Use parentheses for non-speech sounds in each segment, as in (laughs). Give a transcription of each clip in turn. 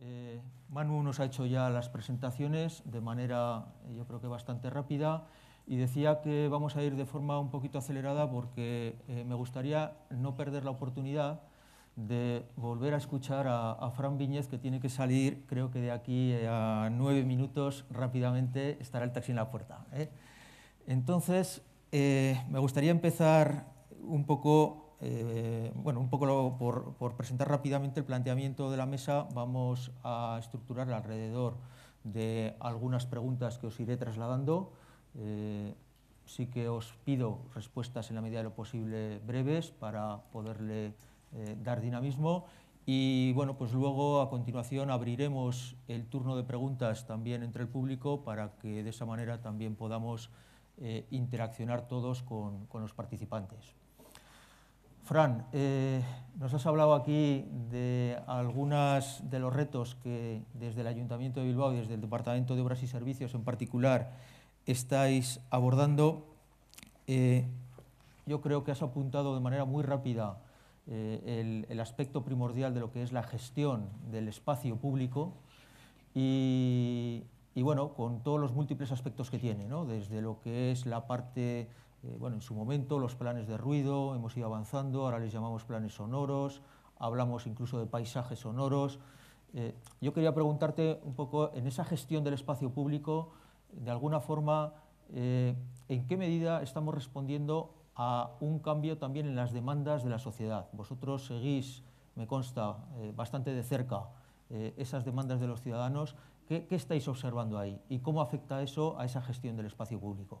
Eh, Manu nos ha hecho ya las presentaciones de manera, eh, yo creo que bastante rápida, y decía que vamos a ir de forma un poquito acelerada porque eh, me gustaría no perder la oportunidad de volver a escuchar a, Fran Viñez, que tiene que salir, creo que de aquí a nueve minutos rápidamente estará el taxi en la puerta. Entonces, me gustaría empezar un poco eh, bueno, un poco por, presentar rápidamente el planteamiento de la mesa, vamos a estructurar alrededor de algunas preguntas que os iré trasladando. Eh, sí que os pido respuestas en la medida de lo posible breves para poderle eh, dar dinamismo. Y bueno, pues luego a continuación abriremos el turno de preguntas también entre el público para que de esa manera también podamos interaccionar todos con los participantes. Fran, eh, nos has hablado aquí de algunos de los retos que desde el Ayuntamiento de Bilbao y desde el Departamento de Obras y Servicios en particular estáis abordando. Eh, yo creo que has apuntado de manera muy rápida eh, el, aspecto primordial de lo que es la gestión del espacio público y, bueno, con todos los múltiples aspectos que tiene, desde lo que es la parte eh, bueno, en su momento los planes de ruido, hemos ido avanzando, ahora les llamamos planes sonoros, hablamos incluso de paisajes sonoros. Eh, yo quería preguntarte un poco, en esa gestión del espacio público, de alguna forma, eh, ¿en qué medida estamos respondiendo a un cambio también en las demandas de la sociedad? Vosotros seguís, me consta, bastante de cerca esas demandas de los ciudadanos. ¿Qué estáis observando ahí y cómo afecta eso a esa gestión del espacio público?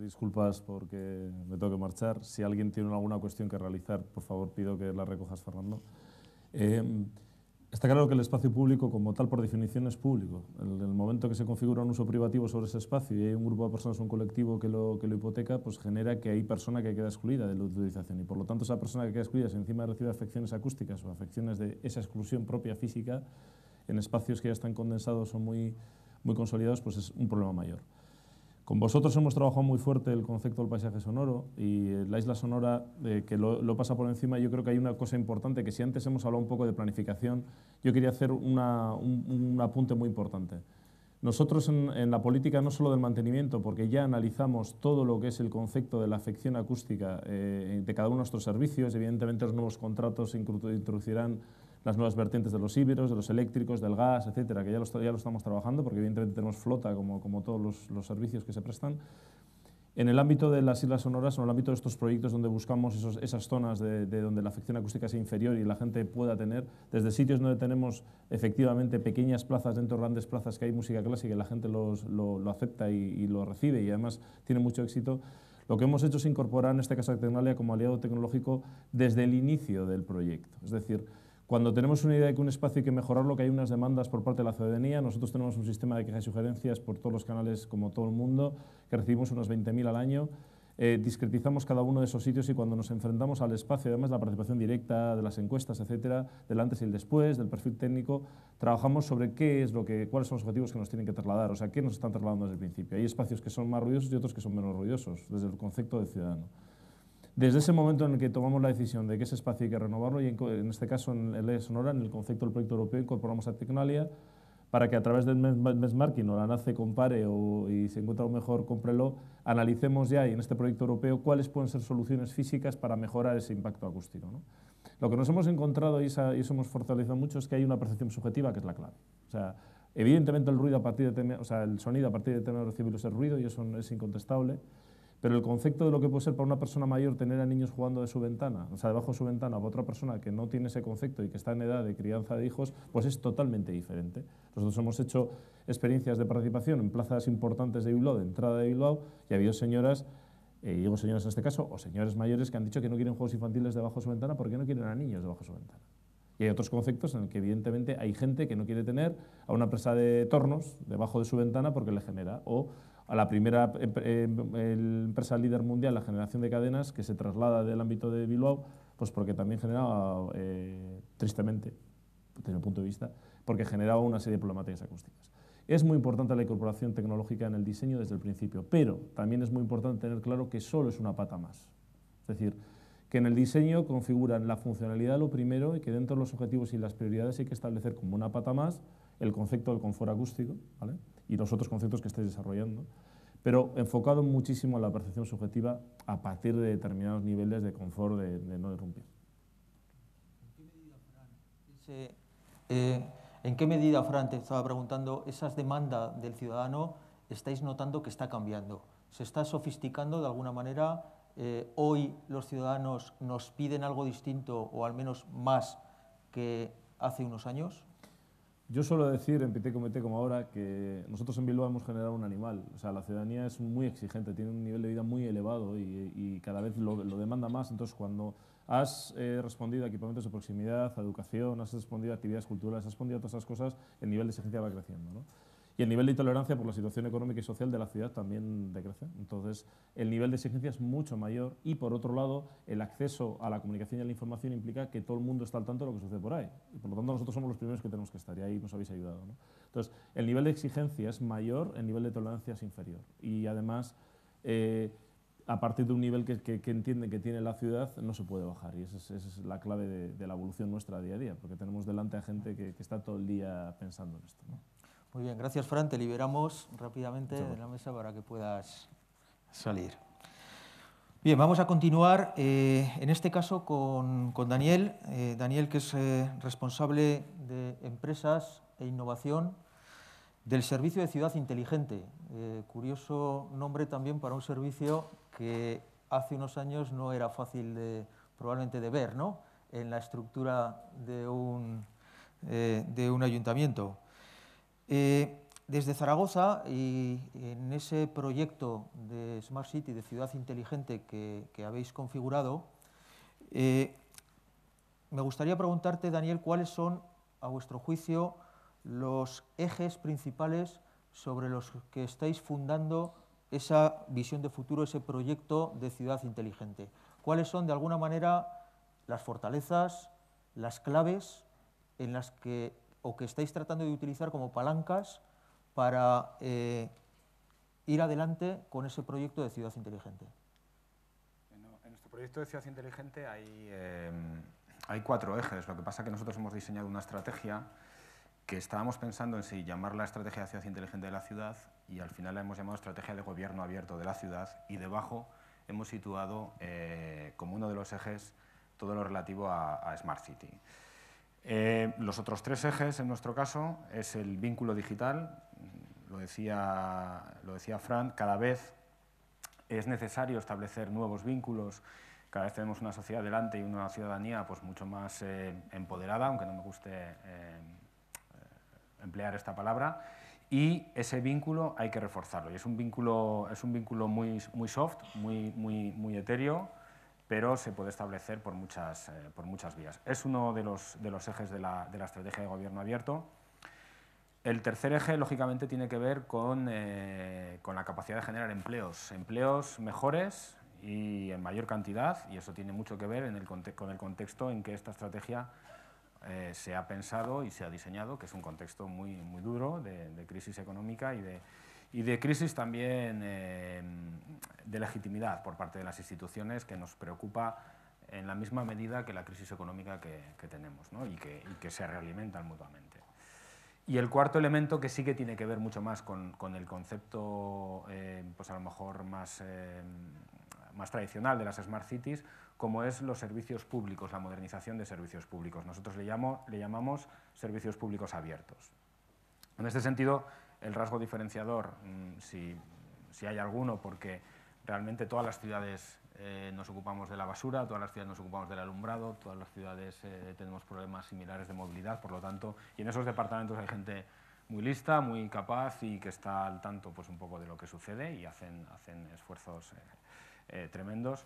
disculpas porque me tengo que marchar. Si alguien tiene alguna cuestión que realizar, por favor pido que la recojas, Fernando. Eh, está claro que el espacio público, como tal, por definición es público. En el, momento que se configura un uso privativo sobre ese espacio y hay un grupo de personas, un colectivo que lo, que lo hipoteca, pues genera que hay persona que queda excluida de la utilización. Y por lo tanto, esa persona que queda excluida, si encima recibe afecciones acústicas o afecciones de esa exclusión propia física, en espacios que ya están condensados o muy, muy consolidados, pues es un problema mayor. Con vosotros hemos trabajado muy fuerte el concepto del paisaje sonoro y eh, la isla sonora, eh, que lo, pasa por encima, yo creo que hay una cosa importante, que si antes hemos hablado un poco de planificación, yo quería hacer un, apunte muy importante. Nosotros en, la política no solo del mantenimiento, porque ya analizamos todo lo que es el concepto de la afección acústica eh, de cada uno de nuestros servicios, evidentemente los nuevos contratos introducirán las nuevas vertientes de los híbridos, de los eléctricos, del gas, etcétera, que ya lo, lo estamos trabajando porque evidentemente tenemos flota como, todos los, servicios que se prestan. En el ámbito de las Islas Sonoras, en el ámbito de estos proyectos donde buscamos esas zonas de, donde la afección acústica sea inferior y la gente pueda tener, desde sitios donde tenemos efectivamente pequeñas plazas dentro de grandes plazas que hay música clásica y la gente lo, acepta y, lo recibe y además tiene mucho éxito, lo que hemos hecho es incorporar en este caso a Tecnalia como aliado tecnológico desde el inicio del proyecto. Es decir, cuando tenemos una idea de que un espacio hay que mejorarlo, que hay unas demandas por parte de la ciudadanía, nosotros tenemos un sistema de quejas y sugerencias por todos los canales, como todo el mundo, que recibimos unos 20.000 al año. Eh, discretizamos cada uno de esos sitios y cuando nos enfrentamos al espacio, además la participación directa de las encuestas, etcétera, del antes y el después, del perfil técnico, trabajamos sobre qué es lo que, cuáles son los objetivos que nos tienen que trasladar, o sea, qué nos están trasladando desde el principio. Hay espacios que son más ruidosos y otros que son menos ruidosos, desde el concepto de ciudadano. Desde ese momento en el que tomamos la decisión de que ese espacio hay que renovarlo, y en, este caso en el es Sonora, en el concepto del proyecto europeo, incorporamos a Tecnalia para que a través del benchmarking o la NACE compare o, y se encuentra un mejor, cómprelo, analicemos ya y en este proyecto europeo cuáles pueden ser soluciones físicas para mejorar ese impacto acústico. ¿no? Lo que nos hemos encontrado y, eso hemos fortalecido mucho es que hay una percepción subjetiva que es la clave. O sea, evidentemente el ruido a partir de o el sonido a partir de tener recibido ese ruido y eso es incontestable, pero el concepto de lo que puede ser para una persona mayor tener a niños jugando de su ventana, o sea, debajo de su ventana, para otra persona que no tiene ese concepto y que está en edad de crianza de hijos, pues es totalmente diferente. Nosotros hemos hecho experiencias de participación en plazas importantes de Bilbao, de entrada de Bilbao, y ha habido señoras, eh, y digo señoras en este caso, o señores mayores que han dicho que no quieren juegos infantiles debajo de su ventana porque no quieren a niños debajo de su ventana. Y hay otros conceptos en los que evidentemente hay gente que no quiere tener a una presa de tornos debajo de su ventana porque le genera, o a la primera em, empresa líder mundial, la generación de cadenas, que se traslada del ámbito de Bilbao, pues porque también generaba, eh, tristemente, desde mi punto de vista, porque generaba una serie de problemáticas acústicas. Es muy importante la incorporación tecnológica en el diseño desde el principio, pero también es muy importante tener claro que solo es una pata más. Es decir, que en el diseño configuran la funcionalidad lo primero y que dentro de los objetivos y las prioridades hay que establecer como una pata más el concepto del confort acústico, ¿vale? y los otros conceptos que estáis desarrollando, pero enfocado muchísimo en la percepción subjetiva a partir de determinados niveles de confort de, no derrumbar. Eh, ¿En qué medida, Fran, te estaba preguntando, esas demandas del ciudadano estáis notando que está cambiando? ¿Se está sofisticando de alguna manera? Eh, ¿Hoy los ciudadanos nos piden algo distinto o al menos más que hace unos años? Yo suelo decir en PT como ahora que nosotros en Bilbao hemos generado un animal. O sea, la ciudadanía es muy exigente, tiene un nivel de vida muy elevado y, cada vez lo, demanda más. Entonces, cuando has eh, respondido a equipamientos de proximidad, a educación, has respondido a actividades culturales, has respondido a todas esas cosas, el nivel de exigencia va creciendo. Y el nivel de intolerancia por la situación económica y social de la ciudad también decrece. Entonces, el nivel de exigencia es mucho mayor y, por otro lado, el acceso a la comunicación y a la información implica que todo el mundo está al tanto de lo que sucede por ahí. Y, por lo tanto, nosotros somos los primeros que tenemos que estar y ahí nos habéis ayudado. Entonces, el nivel de exigencia es mayor, el nivel de tolerancia es inferior. Y, además, eh, a partir de un nivel que, que, que, entienden que tiene la ciudad, no se puede bajar. Y esa es, la clave de, la evolución nuestra día a día, porque tenemos delante a gente que, está todo el día pensando en esto. Muy bien, gracias Fran. Te liberamos rápidamente de la mesa para que puedas salir. Bien, vamos a continuar eh, en este caso con, Daniel. Eh, Daniel, que es eh, responsable de empresas e innovación del Servicio de Ciudad Inteligente. curioso nombre también para un servicio que hace unos años no era fácil de, probablemente de ver ¿no? en la estructura de de un ayuntamiento. Eh, desde Zaragoza y en ese proyecto de Smart City, de ciudad inteligente que, habéis configurado, eh, me gustaría preguntarte, Daniel, cuáles son, a vuestro juicio, los ejes principales sobre los que estáis fundando esa visión de futuro, ese proyecto de ciudad inteligente. ¿Cuáles son, de alguna manera, las fortalezas, las claves en las que o que estáis tratando de utilizar como palancas para eh, ir adelante con ese proyecto de ciudad inteligente? En nuestro proyecto de ciudad inteligente em, hay, cuatro ejes. Lo que pasa es que nosotros hemos diseñado una estrategia que estábamos pensando en si llamarla estrategia de ciudad inteligente de la ciudad y al final la hemos llamado estrategia de gobierno abierto de la ciudad y debajo hemos situado eh, como uno de los ejes todo lo relativo a Smart City. Eh, los otros tres ejes, en nuestro caso, es el vínculo digital. Lo decía, lo Fran, cada vez es necesario establecer nuevos vínculos. Cada vez tenemos una sociedad delante y una ciudadanía pues, mucho más eh, empoderada, aunque no me guste eh, emplear esta palabra. Y ese vínculo hay que reforzarlo. Y es un vínculo, muy, muy soft, muy, muy, muy etéreo, pero se puede establecer por muchas, eh, por muchas vías. Es uno de los, de los ejes de la, de la, estrategia de gobierno abierto. El tercer eje, lógicamente, tiene que ver con, eh, con la capacidad de generar empleos, empleos mejores y en mayor cantidad, y eso tiene mucho que ver en el con el contexto en que esta estrategia eh, se ha pensado y se ha diseñado, que es un contexto muy, muy duro de crisis económica y de, y de crisis también eh, de legitimidad por parte de las instituciones que nos preocupa en la misma medida que la crisis económica que, tenemos y, que, se realimentan mutuamente. Y el cuarto elemento que sí que tiene que ver mucho más con, con el concepto, eh, pues a lo mejor más, eh, más tradicional de las Smart Cities, como es los servicios públicos, la modernización de servicios públicos. Nosotros le, llamo, le llamamos servicios públicos abiertos. En este sentido, el rasgo diferenciador, mm, si, hay alguno, porque realmente todas las ciudades eh, nos ocupamos de la basura, todas las ciudades nos ocupamos del alumbrado, todas las ciudades eh, tenemos problemas similares de movilidad, por lo tanto, y en esos departamentos hay gente muy lista, muy capaz y que está al tanto pues, un poco de lo que sucede y hacen, hacen esfuerzos eh, tremendos.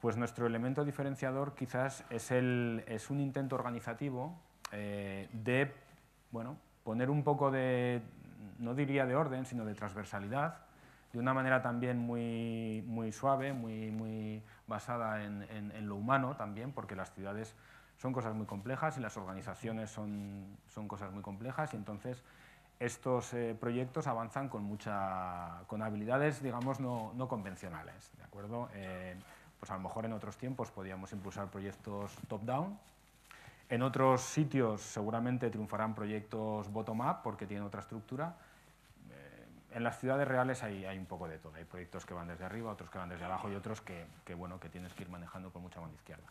Pues nuestro elemento diferenciador quizás es, el, es un intento organizativo de bueno, poner un poco de, no diría de orden, sino de transversalidad, de una manera también muy, suave, muy, muy basada en, lo humano también, porque las ciudades son cosas muy complejas y las organizaciones son, cosas muy complejas y entonces estos eh, proyectos avanzan con, mucha, con habilidades, digamos, no, convencionales, ¿de acuerdo? Eh, pues a lo mejor en otros tiempos podíamos impulsar proyectos top-down, en otros sitios seguramente triunfarán proyectos bottom-up porque tienen otra estructura, en las ciudades reales hay, un poco de todo. Hay proyectos que van desde arriba, otros que van desde abajo y otros que, bueno, que tienes que ir manejando con mucha mano izquierda.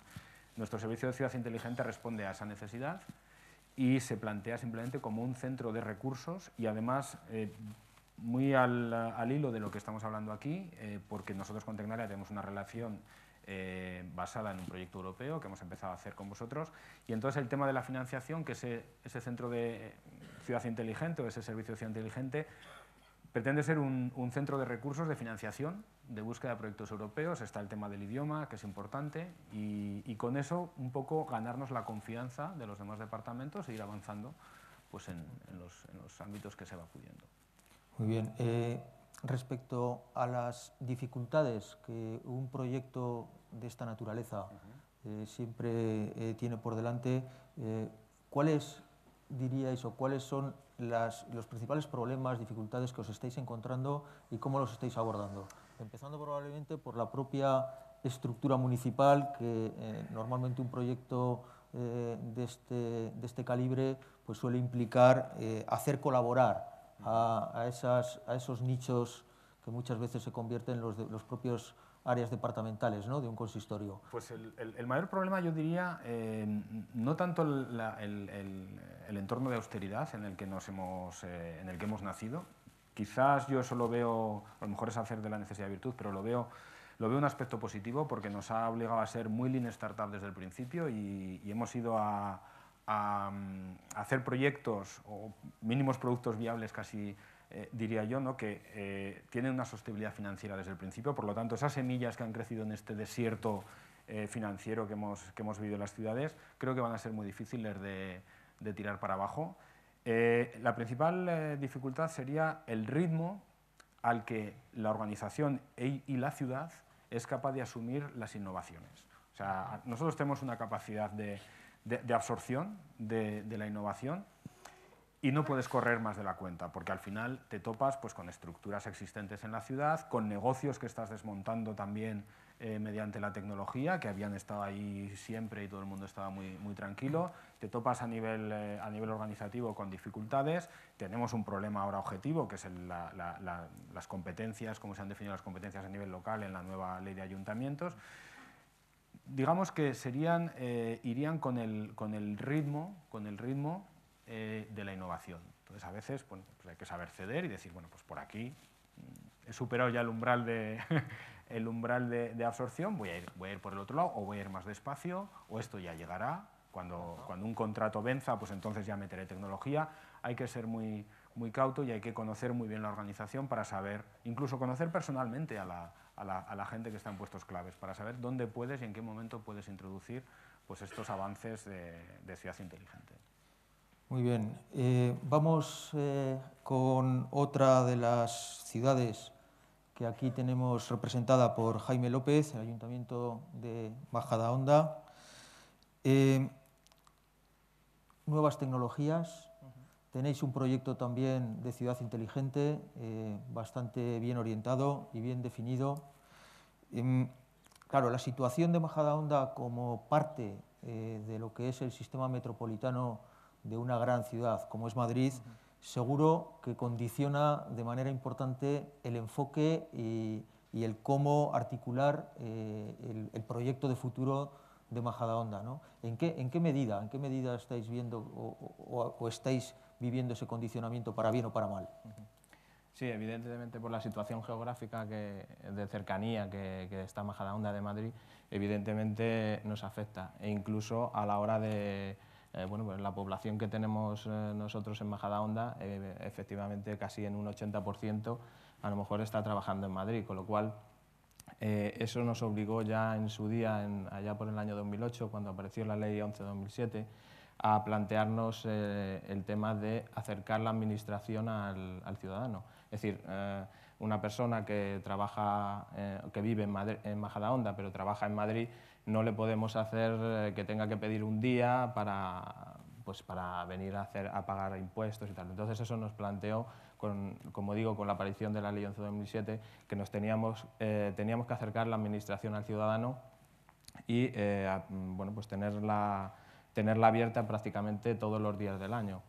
Nuestro servicio de ciudad inteligente responde a esa necesidad y se plantea simplemente como un centro de recursos y además eh, muy al, hilo de lo que estamos hablando aquí, eh, porque nosotros con Tecnalia tenemos una relación eh, basada en un proyecto europeo que hemos empezado a hacer con vosotros. Y entonces el tema de la financiación, que ese, ese centro de ciudad inteligente o ese servicio de ciudad inteligente Pretende ser un, centro de recursos de financiación, de búsqueda de proyectos europeos, está el tema del idioma, que es importante, y, con eso un poco ganarnos la confianza de los demás departamentos e ir avanzando pues, en, los, ámbitos que se va pudiendo. Muy bien. Eh, respecto a las dificultades que un proyecto de esta naturaleza eh, siempre eh, tiene por delante, ¿cuáles diríais o cuáles son los principales problemas, dificultades que os estáis encontrando y cómo los estáis abordando. Empezando probablemente por la propia estructura municipal, que eh, normalmente un proyecto eh, este, de, este, calibre pues suele implicar eh, hacer colaborar a, esos nichos que muchas veces se convierten en los propios áreas departamentales de un consistorio? Pues el, mayor problema, yo diría, eh, no tanto el, entorno de austeridad en el que, nos hemos, eh, en el que hemos nacido, quizás yo eso lo veo, a lo mejor es hacer de la necesidad de virtud, pero lo veo, lo veo un aspecto positivo porque nos ha obligado a ser muy lean startup desde el principio y, hemos ido mm, a hacer proyectos o mínimos productos viables casi eh, diría yo, que eh, tienen una sostenibilidad financiera desde el principio, por lo tanto, esas semillas que han crecido en este desierto eh, financiero que hemos, vivido en las ciudades, creo que van a ser muy difíciles de, tirar para abajo. la principal dificultad sería el ritmo al que la organización e, y la ciudad es capaz de asumir las innovaciones. O sea, nosotros tenemos una capacidad de absorción de la innovación y no puedes correr más de la cuenta, porque al final te topas pues, con estructuras existentes en la ciudad, con negocios que estás desmontando también eh, mediante la tecnología, que habían estado ahí siempre y todo el mundo estaba muy, muy tranquilo, te topas a nivel, eh, a nivel organizativo con dificultades, tenemos un problema ahora objetivo, que es las competencias, cómo se han definido las competencias a nivel local en la nueva ley de ayuntamientos. Digamos que serían, eh, irían con el, ritmo, con el ritmo eh, de la innovación. Entonces, a veces pues hay que saber ceder y decir, bueno, pues por aquí mm, he superado ya el umbral de, (laughs) el umbral de, absorción, voy a, ir, voy a ir por el otro lado, o voy a ir más despacio, o esto ya llegará. Cuando, un contrato venza, pues entonces ya meteré tecnología. Hay que ser muy, muy cauto y hay que conocer muy bien la organización para saber, incluso conocer personalmente a la, gente que está en puestos claves, para saber dónde puedes y en qué momento puedes introducir pues, estos avances de, de ciudad inteligente. Muy bien, eh, vamos eh, con otra de las ciudades que aquí tenemos representada por Jaime López, el Ayuntamiento de Bajada Onda. Eh, nuevas tecnologías, tenéis un proyecto también de ciudad inteligente, bastante bien orientado y bien definido. Em, claro, la situación de Onda como parte de lo que es el sistema metropolitano de una gran ciudad como es Madrid, seguro que condiciona de manera importante el enfoque y, el cómo articular eh, el, proyecto de futuro de Majadahonda. ¿no? ¿En, qué, ¿En qué medida, en qué medida estáis viendo o, estáis viviendo ese condicionamiento para bien o para mal? Sí, evidentemente por la situación geográfica que, de cercanía que, que está Majadahonda de Madrid, evidentemente nos afecta e incluso a la hora de eh, pues la población que tenemos eh, nosotros en Majadahonda, eh, efectivamente casi en un 80% a lo mejor está trabajando en Madrid, con lo cual eh, eso nos obligó ya en su día, allá por el año 2008, cuando apareció la ley 11-2007, a plantearnos el tema de acercar la administración al, ciudadano. Es decir, una persona que trabaja, que vive en, Madrid, en pero trabaja en Madrid, no le podemos hacer eh, que tenga que pedir un día para, pues, venir a, pagar impuestos y tal. Entonces eso nos planteó, como digo, con la aparición de la Ley 11 de 2007, que nos eh, teníamos, que acercar la administración al ciudadano y eh, bueno, pues tenerla, tenerla abierta prácticamente todos los días del año.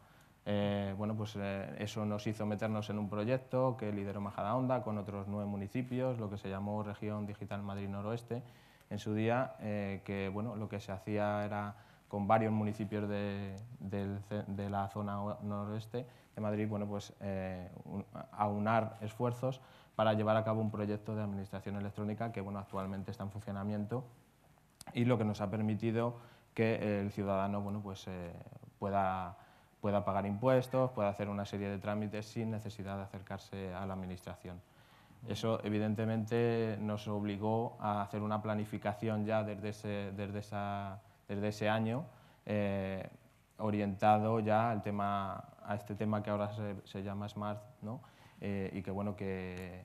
bueno, pues eso nos hizo meternos en un proyecto que lideró Majadahonda con otros nueve municipios, lo que se llamó Región Digital Madrid Noroeste, en su día, eh, que bueno, lo que se hacía era con varios municipios de, la zona noroeste de Madrid, pues eh, aunar esfuerzos para llevar a cabo un proyecto de administración electrónica que bueno, actualmente está en funcionamiento y lo que nos ha permitido que el ciudadano pues, eh, pueda pagar impuestos, pueda hacer una serie de trámites sin necesidad de acercarse a la administración. Eso evidentemente nos obligó a hacer una planificación ya desde ese, desde esa, desde ese año, eh, orientado ya al tema, a este tema que ahora se, llama Smart, ¿no? Eh, y que, bueno, que,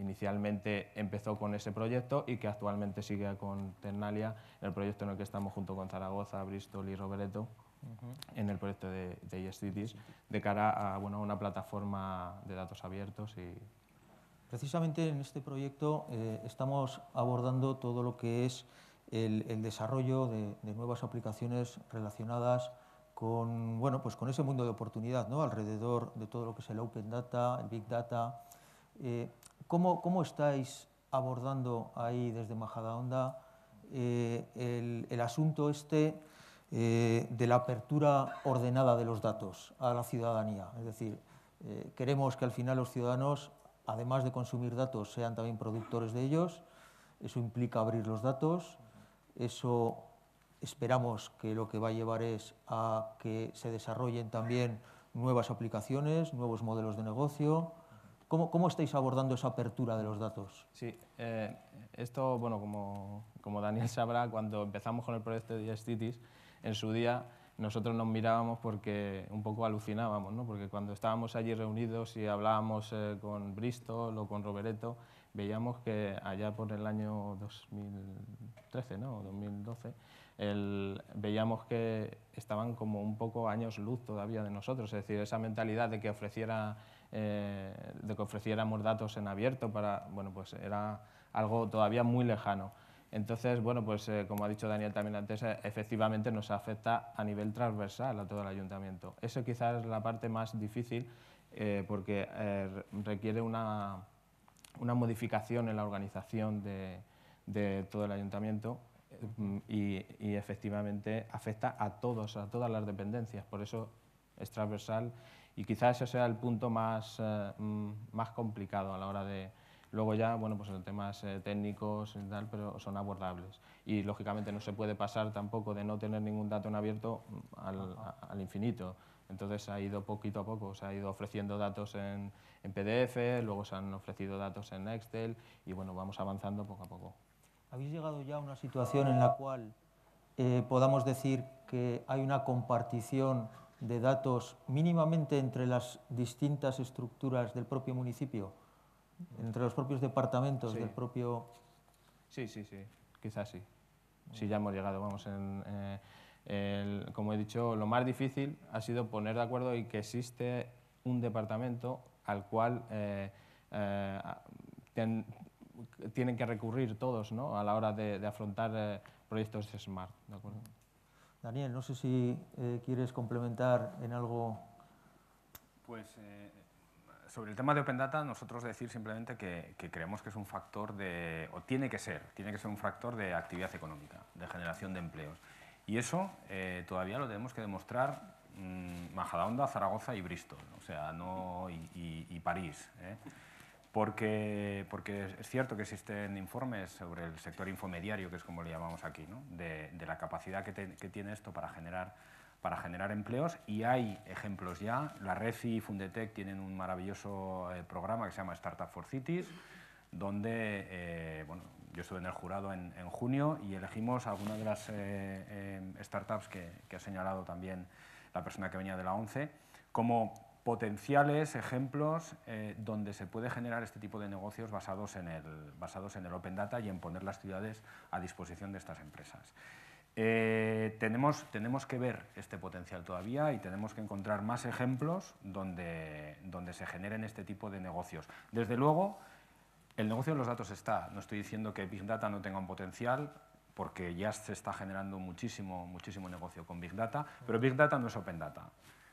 inicialmente empezó con ese proyecto y que actualmente sigue con Ternalia, el proyecto en el que estamos junto con Zaragoza, Bristol y Roberto en el proyecto de, yes Cities, de cara a bueno, una plataforma de datos abiertos y Precisamente en este proyecto eh, estamos abordando todo lo que es el, desarrollo de, nuevas aplicaciones relacionadas con, bueno, pues con ese mundo de oportunidad ¿no? alrededor de todo lo que es el Open Data, el Big Data. Eh, ¿cómo, estáis abordando ahí desde Majadahonda eh, el, el, asunto este eh, de la apertura ordenada de los datos a la ciudadanía? Es decir, queremos que al final los ciudadanos además de consumir datos, sean también productores de ellos. Eso implica abrir los datos. Eso esperamos que lo que va a llevar es a que se desarrollen también nuevas aplicaciones, nuevos modelos de negocio. ¿Cómo, cómo estáis abordando esa apertura de los datos? Sí, eh, esto, bueno, como, como, Daniel sabrá, cuando empezamos con el proyecto de Yes Cities, en su día nosotros nos mirábamos porque un poco alucinábamos, ¿no? porque cuando estábamos allí reunidos y hablábamos eh, con Bristol o con Roberto, veíamos que allá por el año 2013 ¿no? 2012, veíamos que estaban como un poco años luz todavía de nosotros, es decir, esa mentalidad de que, ofreciera, eh, de que ofreciéramos datos en abierto para, bueno, pues era algo todavía muy lejano. Entonces, bueno, pues eh, como ha dicho Daniel también antes, eh, efectivamente nos afecta a nivel transversal a todo el ayuntamiento. Eso quizás es la parte más difícil eh, porque requiere una, modificación en la organización de, todo el ayuntamiento y, efectivamente afecta a todos, a todas las dependencias. Por eso es transversal y quizás ese sea el punto más, mm, más complicado a la hora de, Luego ya, bueno, pues en temas eh, técnicos y tal, pero son abordables. Y lógicamente no se puede pasar tampoco de no tener ningún dato en abierto mm, al, infinito. Entonces ha ido poquito a poco, se ha ido ofreciendo datos en, PDF, luego se han ofrecido datos en Excel y bueno, vamos avanzando poco a poco. ¿Habéis llegado ya a una situación en la cual eh, podamos decir que hay una compartición de datos mínimamente entre las distintas estructuras del propio municipio? entre los propios departamentos del propio... Sí, sí, sí, quizás sí. Sí, ya hemos llegado, vamos, en, eh, como he dicho, lo más difícil ha sido poner de acuerdo y que existe un departamento al cual eh, eh, tienen que recurrir todos ¿no? a la hora de, afrontar proyectos SMART. ¿de acuerdo? Daniel, no sé si quieres complementar en algo... Pues sobre el tema de Open Data, nosotros decir simplemente que, creemos que es un factor de, o tiene que ser, tiene que ser un factor de actividad económica, de generación de empleos. Y eso eh, todavía lo tenemos que demostrar mmm, Majadahonda, Zaragoza y Bristol, o sea, no, y, París. ¿eh? Porque, es cierto que existen informes sobre el sector infomediario, que es como le llamamos aquí, de, la capacidad que, que tiene esto para generar para generar empleos y hay ejemplos ya. La Refi y Fundetec tienen un maravilloso eh, programa que se llama Startup for Cities, donde eh, bueno, yo estuve en el jurado en, junio y elegimos algunas de las eh, startups que, ha señalado también la persona que venía de la ONCE como potenciales ejemplos donde se puede generar este tipo de negocios basados en, el, basados en el Open Data y en poner las ciudades a disposición de estas empresas. Eh, tenemos, que ver este potencial todavía y tenemos que encontrar más ejemplos donde, donde se generen este tipo de negocios. Desde luego, el negocio de los datos está. No estoy diciendo que Big Data no tenga un potencial, porque ya se está generando muchísimo, muchísimo negocio con Big Data, pero Big Data no es Open Data.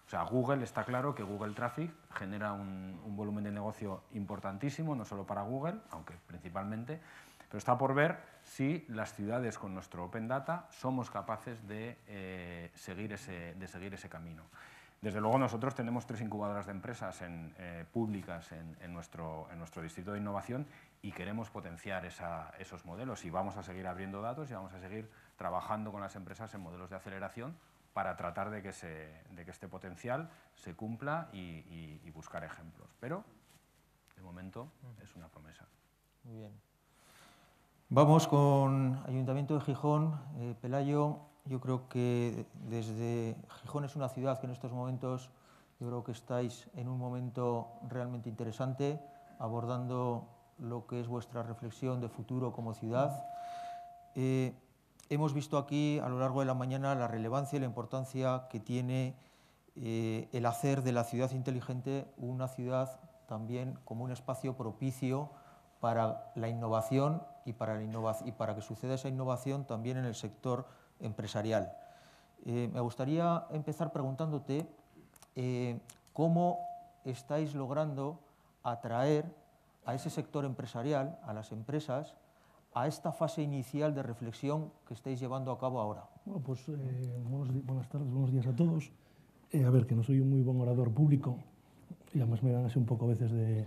O sea, Google está claro que Google Traffic genera un, un volumen de negocio importantísimo, no solo para Google, aunque principalmente, pero está por ver si las ciudades con nuestro Open Data somos capaces de, eh, seguir, ese, de seguir ese camino. Desde luego nosotros tenemos tres incubadoras de empresas en, eh, públicas en, nuestro, en, nuestro, distrito de innovación y queremos potenciar esos modelos y vamos a seguir abriendo datos y vamos a seguir trabajando con las empresas en modelos de aceleración para tratar de que, se, de que este potencial se cumpla y, y buscar ejemplos. Pero, de momento, es una promesa. Muy bien. Vamos con Ayuntamiento de Gijón. Eh, Pelayo, yo creo que desde Gijón es una ciudad que en estos momentos yo creo que estáis en un momento realmente interesante, abordando lo que es vuestra reflexión de futuro como ciudad. Eh, hemos visto aquí a lo largo de la mañana la relevancia y la importancia que tiene eh, el hacer de la ciudad inteligente una ciudad también como un espacio propicio para la innovación y para, la y para que suceda esa innovación también en el sector empresarial. Eh, me gustaría empezar preguntándote eh, cómo estáis logrando atraer a ese sector empresarial, a las empresas, a esta fase inicial de reflexión que estáis llevando a cabo ahora. Bueno, pues eh, buenas tardes, buenos días a todos. a ver, que no soy un muy buen orador público y además me dan un poco a veces de,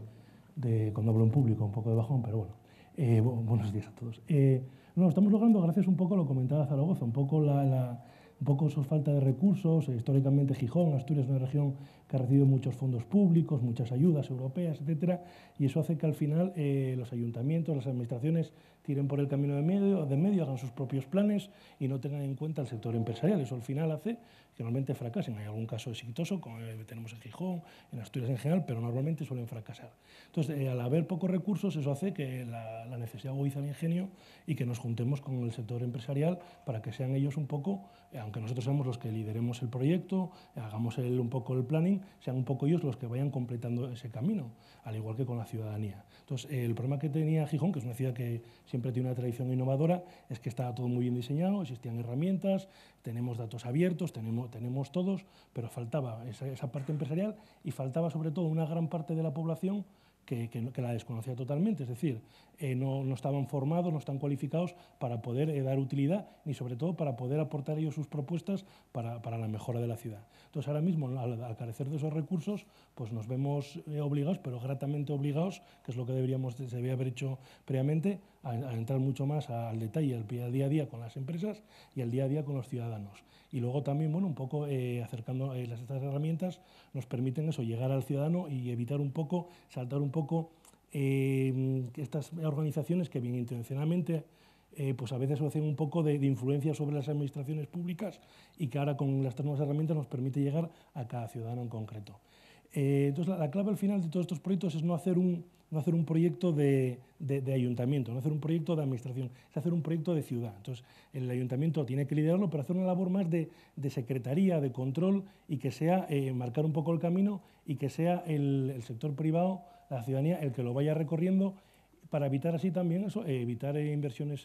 de, cuando hablo en público, un poco de bajón, pero bueno. Eh, buenos días a todos. Eh, no, estamos logrando, gracias un poco, lo comentaba Zaragoza, un poco la, un poco su falta de recursos. Históricamente Gijón, Asturias es una región que ha recibido muchos fondos públicos, muchas ayudas europeas, etc. y eso hace que al final eh, los ayuntamientos, las administraciones tiren por el camino de medio, de medio, hagan sus propios planes y no tengan en cuenta el sector empresarial. Eso al final hace que normalmente fracasen. Hay algún caso exitoso, como tenemos en Gijón, en Asturias en general, pero normalmente suelen fracasar. Entonces, eh, al haber pocos recursos, eso hace que la, necesidad agudiza el ingenio y que nos juntemos con el sector empresarial para que sean ellos un poco eh, aunque nosotros seamos los que lideremos el proyecto, hagamos un poco el planning, sean un poco ellos los que vayan completando ese camino, al igual que con la ciudadanía. Entonces, eh, el problema que tenía Gijón, que es una ciudad que siempre tiene una tradición innovadora, es que estaba todo muy bien diseñado, existían herramientas, tenemos datos abiertos, tenemos, todos, pero faltaba esa parte empresarial y faltaba sobre todo una gran parte de la población que, la desconocía totalmente. Es decir, eh, no, estaban formados, no están cualificados para poder eh, dar utilidad, ni sobre todo para poder aportar ellos sus propuestas para, la mejora de la ciudad. Entonces, ahora mismo, al, carecer de esos recursos, pues nos vemos eh, obligados, pero gratamente obligados, que es lo que deberíamos, se haber hecho previamente, a, entrar mucho más al detalle, al, día a día con las empresas y al día a día con los ciudadanos. Y luego también, bueno, un poco eh, acercando eh, las, estas herramientas nos permiten eso, llegar al ciudadano y evitar un poco, saltar un poco eh, estas organizaciones que bien intencionalmente pues a veces hacen un poco de, influencia sobre las administraciones públicas y que ahora con las nuevas herramientas nos permite llegar a cada ciudadano en concreto. entonces, la, clave al final de todos estos proyectos es no hacer un, no hacer un proyecto de, ayuntamiento, no hacer un proyecto de administración, es hacer un proyecto de ciudad. Entonces, el ayuntamiento tiene que liderarlo, pero hacer una labor más de, secretaría, de control y que sea eh, marcar un poco el camino y que sea el, sector privado, la ciudadanía, el que lo vaya recorriendo para evitar así también eso, eh, evitar eh, inversiones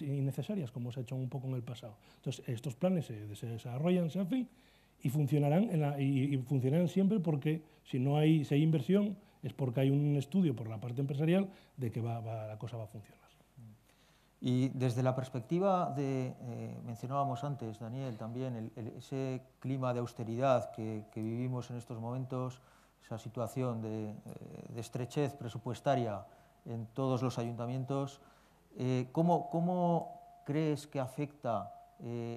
innecesarias, como se ha hecho un poco en el pasado. Entonces, estos planes se desarrollan, se hacen y funcionarán, y, funcionarán siempre porque si no hay, hay inversión, es porque hay un estudio por la parte empresarial de que la cosa va a funcionar. Y desde la perspectiva de, eh, mencionábamos antes, Daniel, también ese clima de austeridad que, vivimos en estos momentos, esa situación de, eh, estrechez presupuestaria en todos los ayuntamientos, eh, ¿cómo, crees que afecta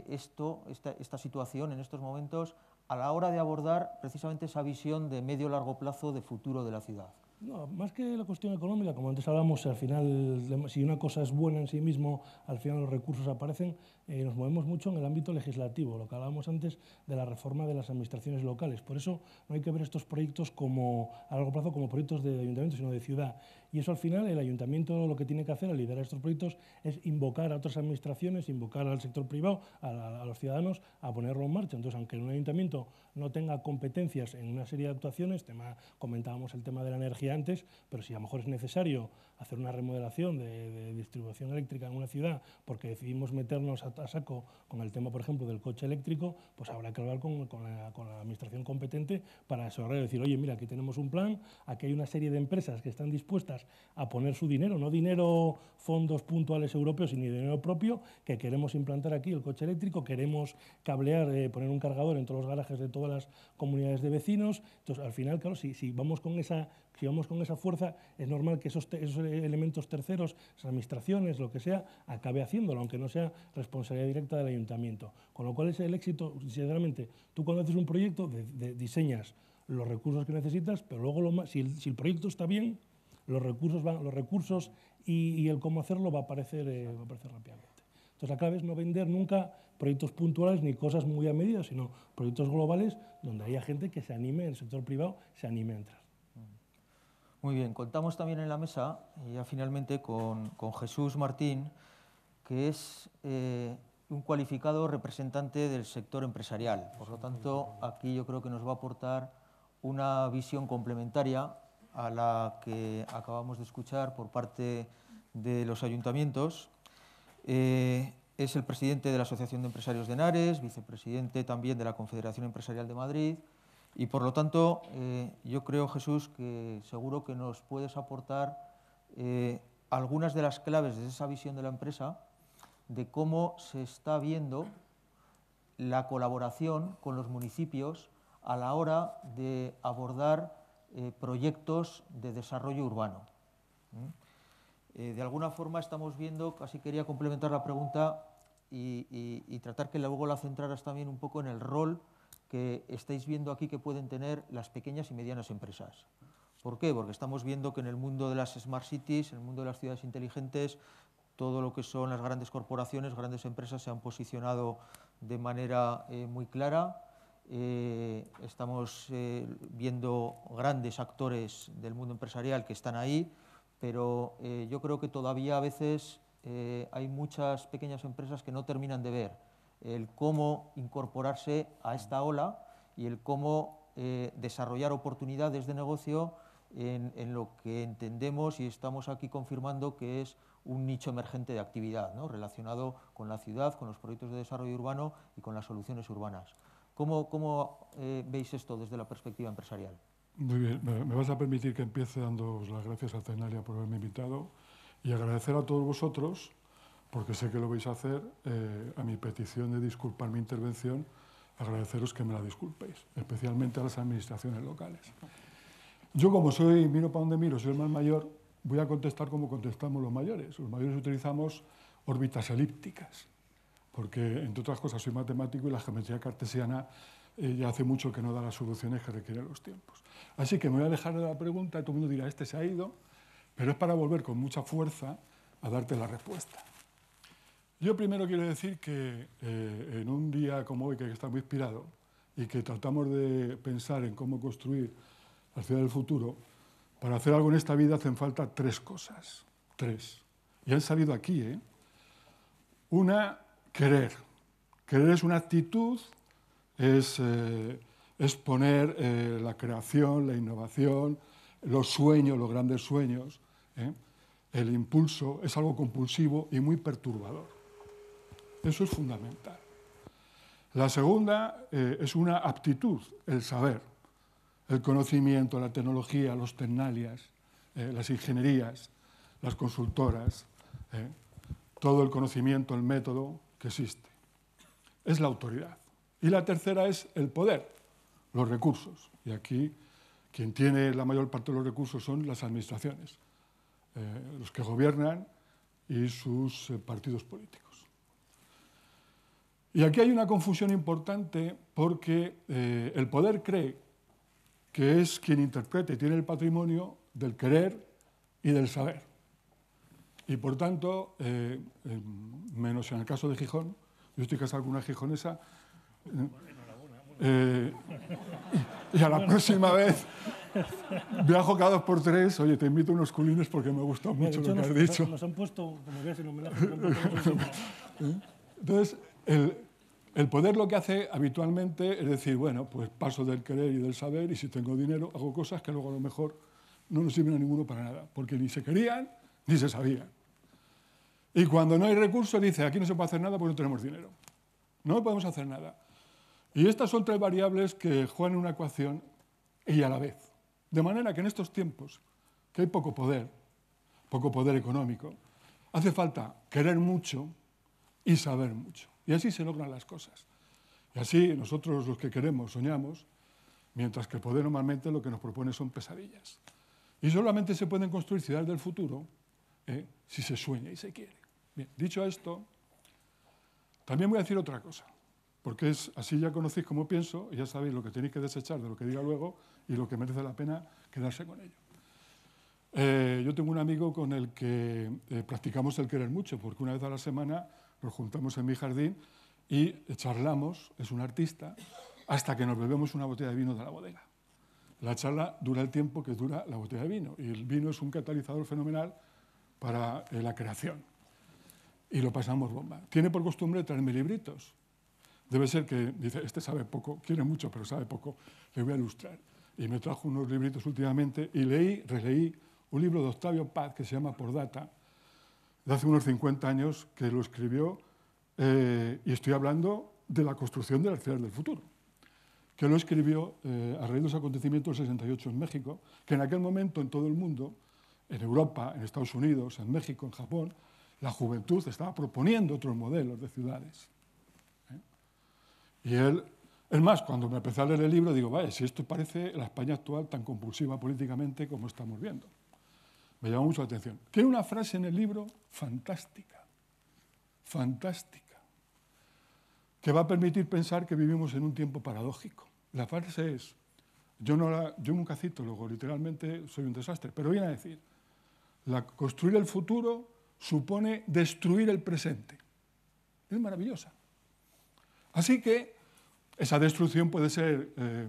esta situación en estos momentos a la hora de abordar precisamente esa visión de medio-largo plazo de futuro de la ciudad? No, más que la cuestión económica, como antes hablamos, al final, si una cosa es buena en sí mismo, al final los recursos aparecen, eh, nos movemos mucho en el ámbito legislativo, lo que hablábamos antes de la reforma de las administraciones locales. Por eso no hay que ver estos proyectos como, a largo plazo como proyectos de ayuntamiento, sino de ciudad. Y eso al final el ayuntamiento lo que tiene que hacer al liderar estos proyectos es invocar a otras administraciones, invocar al sector privado, a, los ciudadanos a ponerlo en marcha. Entonces, aunque un ayuntamiento no tenga competencias en una serie de actuaciones, tema, comentábamos el tema de la energía antes, pero si a lo mejor es necesario hacer una remodelación de, distribución eléctrica en una ciudad porque decidimos meternos a, saco con el tema, por ejemplo, del coche eléctrico, pues habrá que hablar con, la, administración competente para eso y decir, oye, mira, aquí tenemos un plan, aquí hay una serie de empresas que están dispuestas a poner su dinero, no dinero fondos puntuales europeos, sino dinero propio, que queremos implantar aquí el coche eléctrico, queremos cablear, eh, poner un cargador en todos los garajes de todas las comunidades de vecinos. Entonces, al final, claro, si vamos con esa si vamos con esa fuerza, es normal que esos, elementos terceros, esas administraciones, lo que sea, acabe haciéndolo, aunque no sea responsabilidad directa del ayuntamiento. Con lo cual es el éxito, sinceramente, tú cuando haces un proyecto diseñas los recursos que necesitas, pero luego si, el, proyecto está bien, los recursos, y, el cómo hacerlo va a aparecer, eh, va a aparecer rápidamente. Entonces, la clave es no vender nunca proyectos puntuales ni cosas muy a medida, sino proyectos globales donde haya gente que se anime, en el sector privado se anime a entrar. Muy bien, contamos también en la mesa, y ya finalmente, con, Jesús Martín, que es eh, un cualificado representante del sector empresarial. Por lo tanto, aquí yo creo que nos va a aportar una visión complementaria a la que acabamos de escuchar por parte de los ayuntamientos. Eh, es el presidente de la Asociación de Empresarios de Henares, vicepresidente también de la Confederación Empresarial de Madrid, y por lo tanto, eh, yo creo, Jesús, que seguro que nos puedes aportar eh, algunas de las claves de esa visión de la empresa, de cómo se está viendo la colaboración con los municipios a la hora de abordar eh, proyectos de desarrollo urbano. ¿Mm? de alguna forma estamos viendo, casi quería complementar la pregunta y tratar que luego la centraras también un poco en el rol que estáis viendo aquí que pueden tener las pequeñas y medianas empresas. ¿Por qué? Porque estamos viendo que en el mundo de las smart cities, en el mundo de las ciudades inteligentes, todo lo que son las grandes corporaciones, grandes empresas se han posicionado de manera eh, muy clara. Eh, estamos eh, viendo grandes actores del mundo empresarial que están ahí, pero yo creo que todavía a veces hay muchas pequeñas empresas que no terminan de ver el cómo incorporarse a esta ola y el cómo eh, desarrollar oportunidades de negocio en, lo que entendemos y estamos aquí confirmando que es un nicho emergente de actividad ¿no? relacionado con la ciudad, con los proyectos de desarrollo urbano y con las soluciones urbanas. ¿Cómo, eh, veis esto desde la perspectiva empresarial? Muy bien, me vas a permitir que empiece dando las gracias a Tenaria por haberme invitado y agradecer a todos vosotros porque sé que lo vais a hacer, eh, a mi petición de disculpar mi intervención, agradeceros que me la disculpéis, especialmente a las administraciones locales. Yo como soy, miro para donde miro, soy el más mayor, voy a contestar como contestamos los mayores. Los mayores utilizamos órbitas elípticas, porque entre otras cosas soy matemático y la geometría cartesiana eh, ya hace mucho que no da las soluciones que requieren los tiempos. Así que me voy a dejar de la pregunta, todo el mundo dirá, este se ha ido, pero es para volver con mucha fuerza a darte la respuesta. Yo primero quiero decir que eh, en un día como hoy, que está muy inspirado, y que tratamos de pensar en cómo construir la ciudad del futuro, para hacer algo en esta vida hacen falta tres cosas. Tres. Y han salido aquí, ¿eh? Una, querer. Querer es una actitud, es, eh, poner la creación, la innovación, los sueños, los grandes sueños. El impulso es algo compulsivo y muy perturbador. Eso es fundamental. La segunda eh, es una aptitud, el saber, el conocimiento, la tecnología, los tecnalias, eh, las ingenierías, las consultoras, eh, todo el conocimiento, el método que existe. Es la autoridad. Y la tercera es el poder, los recursos. Y aquí quien tiene la mayor parte de los recursos son las administraciones, los que gobiernan y sus partidos políticos. Y aquí hay una confusión importante porque eh, el poder cree que es quien interpreta y tiene el patrimonio del querer y del saber. Y por tanto, eh, em, menos en el caso de Gijón, yo estoy casado con una gijonesa, eh, y, a la próxima vez viajo cada dos por tres, oye, te invito a unos culines porque me gusta mucho lo que has dicho. Entonces, el, el poder lo que hace habitualmente es decir, bueno, pues paso del querer y del saber y si tengo dinero hago cosas que luego a lo mejor no nos sirven a ninguno para nada, porque ni se querían ni se sabían. Y cuando no hay recursos dice, aquí no se puede hacer nada porque no tenemos dinero. No podemos hacer nada. Y estas son tres variables que juegan en una ecuación y a la vez. De manera que en estos tiempos, que hay poco poder, poco poder económico, hace falta querer mucho y saber mucho. Y así se logran las cosas. Y así nosotros los que queremos soñamos, mientras que el poder normalmente lo que nos propone son pesadillas. Y solamente se pueden construir ciudades del futuro ¿eh? si se sueña y se quiere. Bien, dicho esto, también voy a decir otra cosa, porque es, así ya conocéis cómo pienso y ya sabéis lo que tenéis que desechar de lo que diga luego y lo que merece la pena quedarse con ello. Eh, yo tengo un amigo con el que eh, practicamos el querer mucho, porque una vez a la semana nos juntamos en mi jardín y charlamos, es un artista, hasta que nos bebemos una botella de vino de la bodega. La charla dura el tiempo que dura la botella de vino y el vino es un catalizador fenomenal para eh, la creación. Y lo pasamos bomba. Tiene por costumbre traerme libritos. Debe ser que dice, este sabe poco, quiere mucho, pero sabe poco, le voy a ilustrar. Y me trajo unos libritos últimamente y leí, releí un libro de Octavio Paz que se llama Por Data, de hace unos 50 años que lo escribió eh, y estoy hablando de la construcción de las ciudades del futuro, que lo escribió eh, a raíz de los acontecimientos del 68 en México, que en aquel momento en todo el mundo, en Europa, en Estados Unidos, en México, en Japón, la juventud estaba proponiendo otros modelos de ciudades. ¿eh? Y él, es más, cuando me empecé a leer el libro, digo, vaya, si esto parece la España actual tan compulsiva políticamente como estamos viendo. Me llamó mucho la atención. Tiene una frase en el libro fantástica, fantástica, que va a permitir pensar que vivimos en un tiempo paradójico. La frase es, yo, no yo nunca cito, luego literalmente soy un desastre, pero viene a decir, la, construir el futuro supone destruir el presente. Es maravillosa. Así que esa destrucción puede ser eh,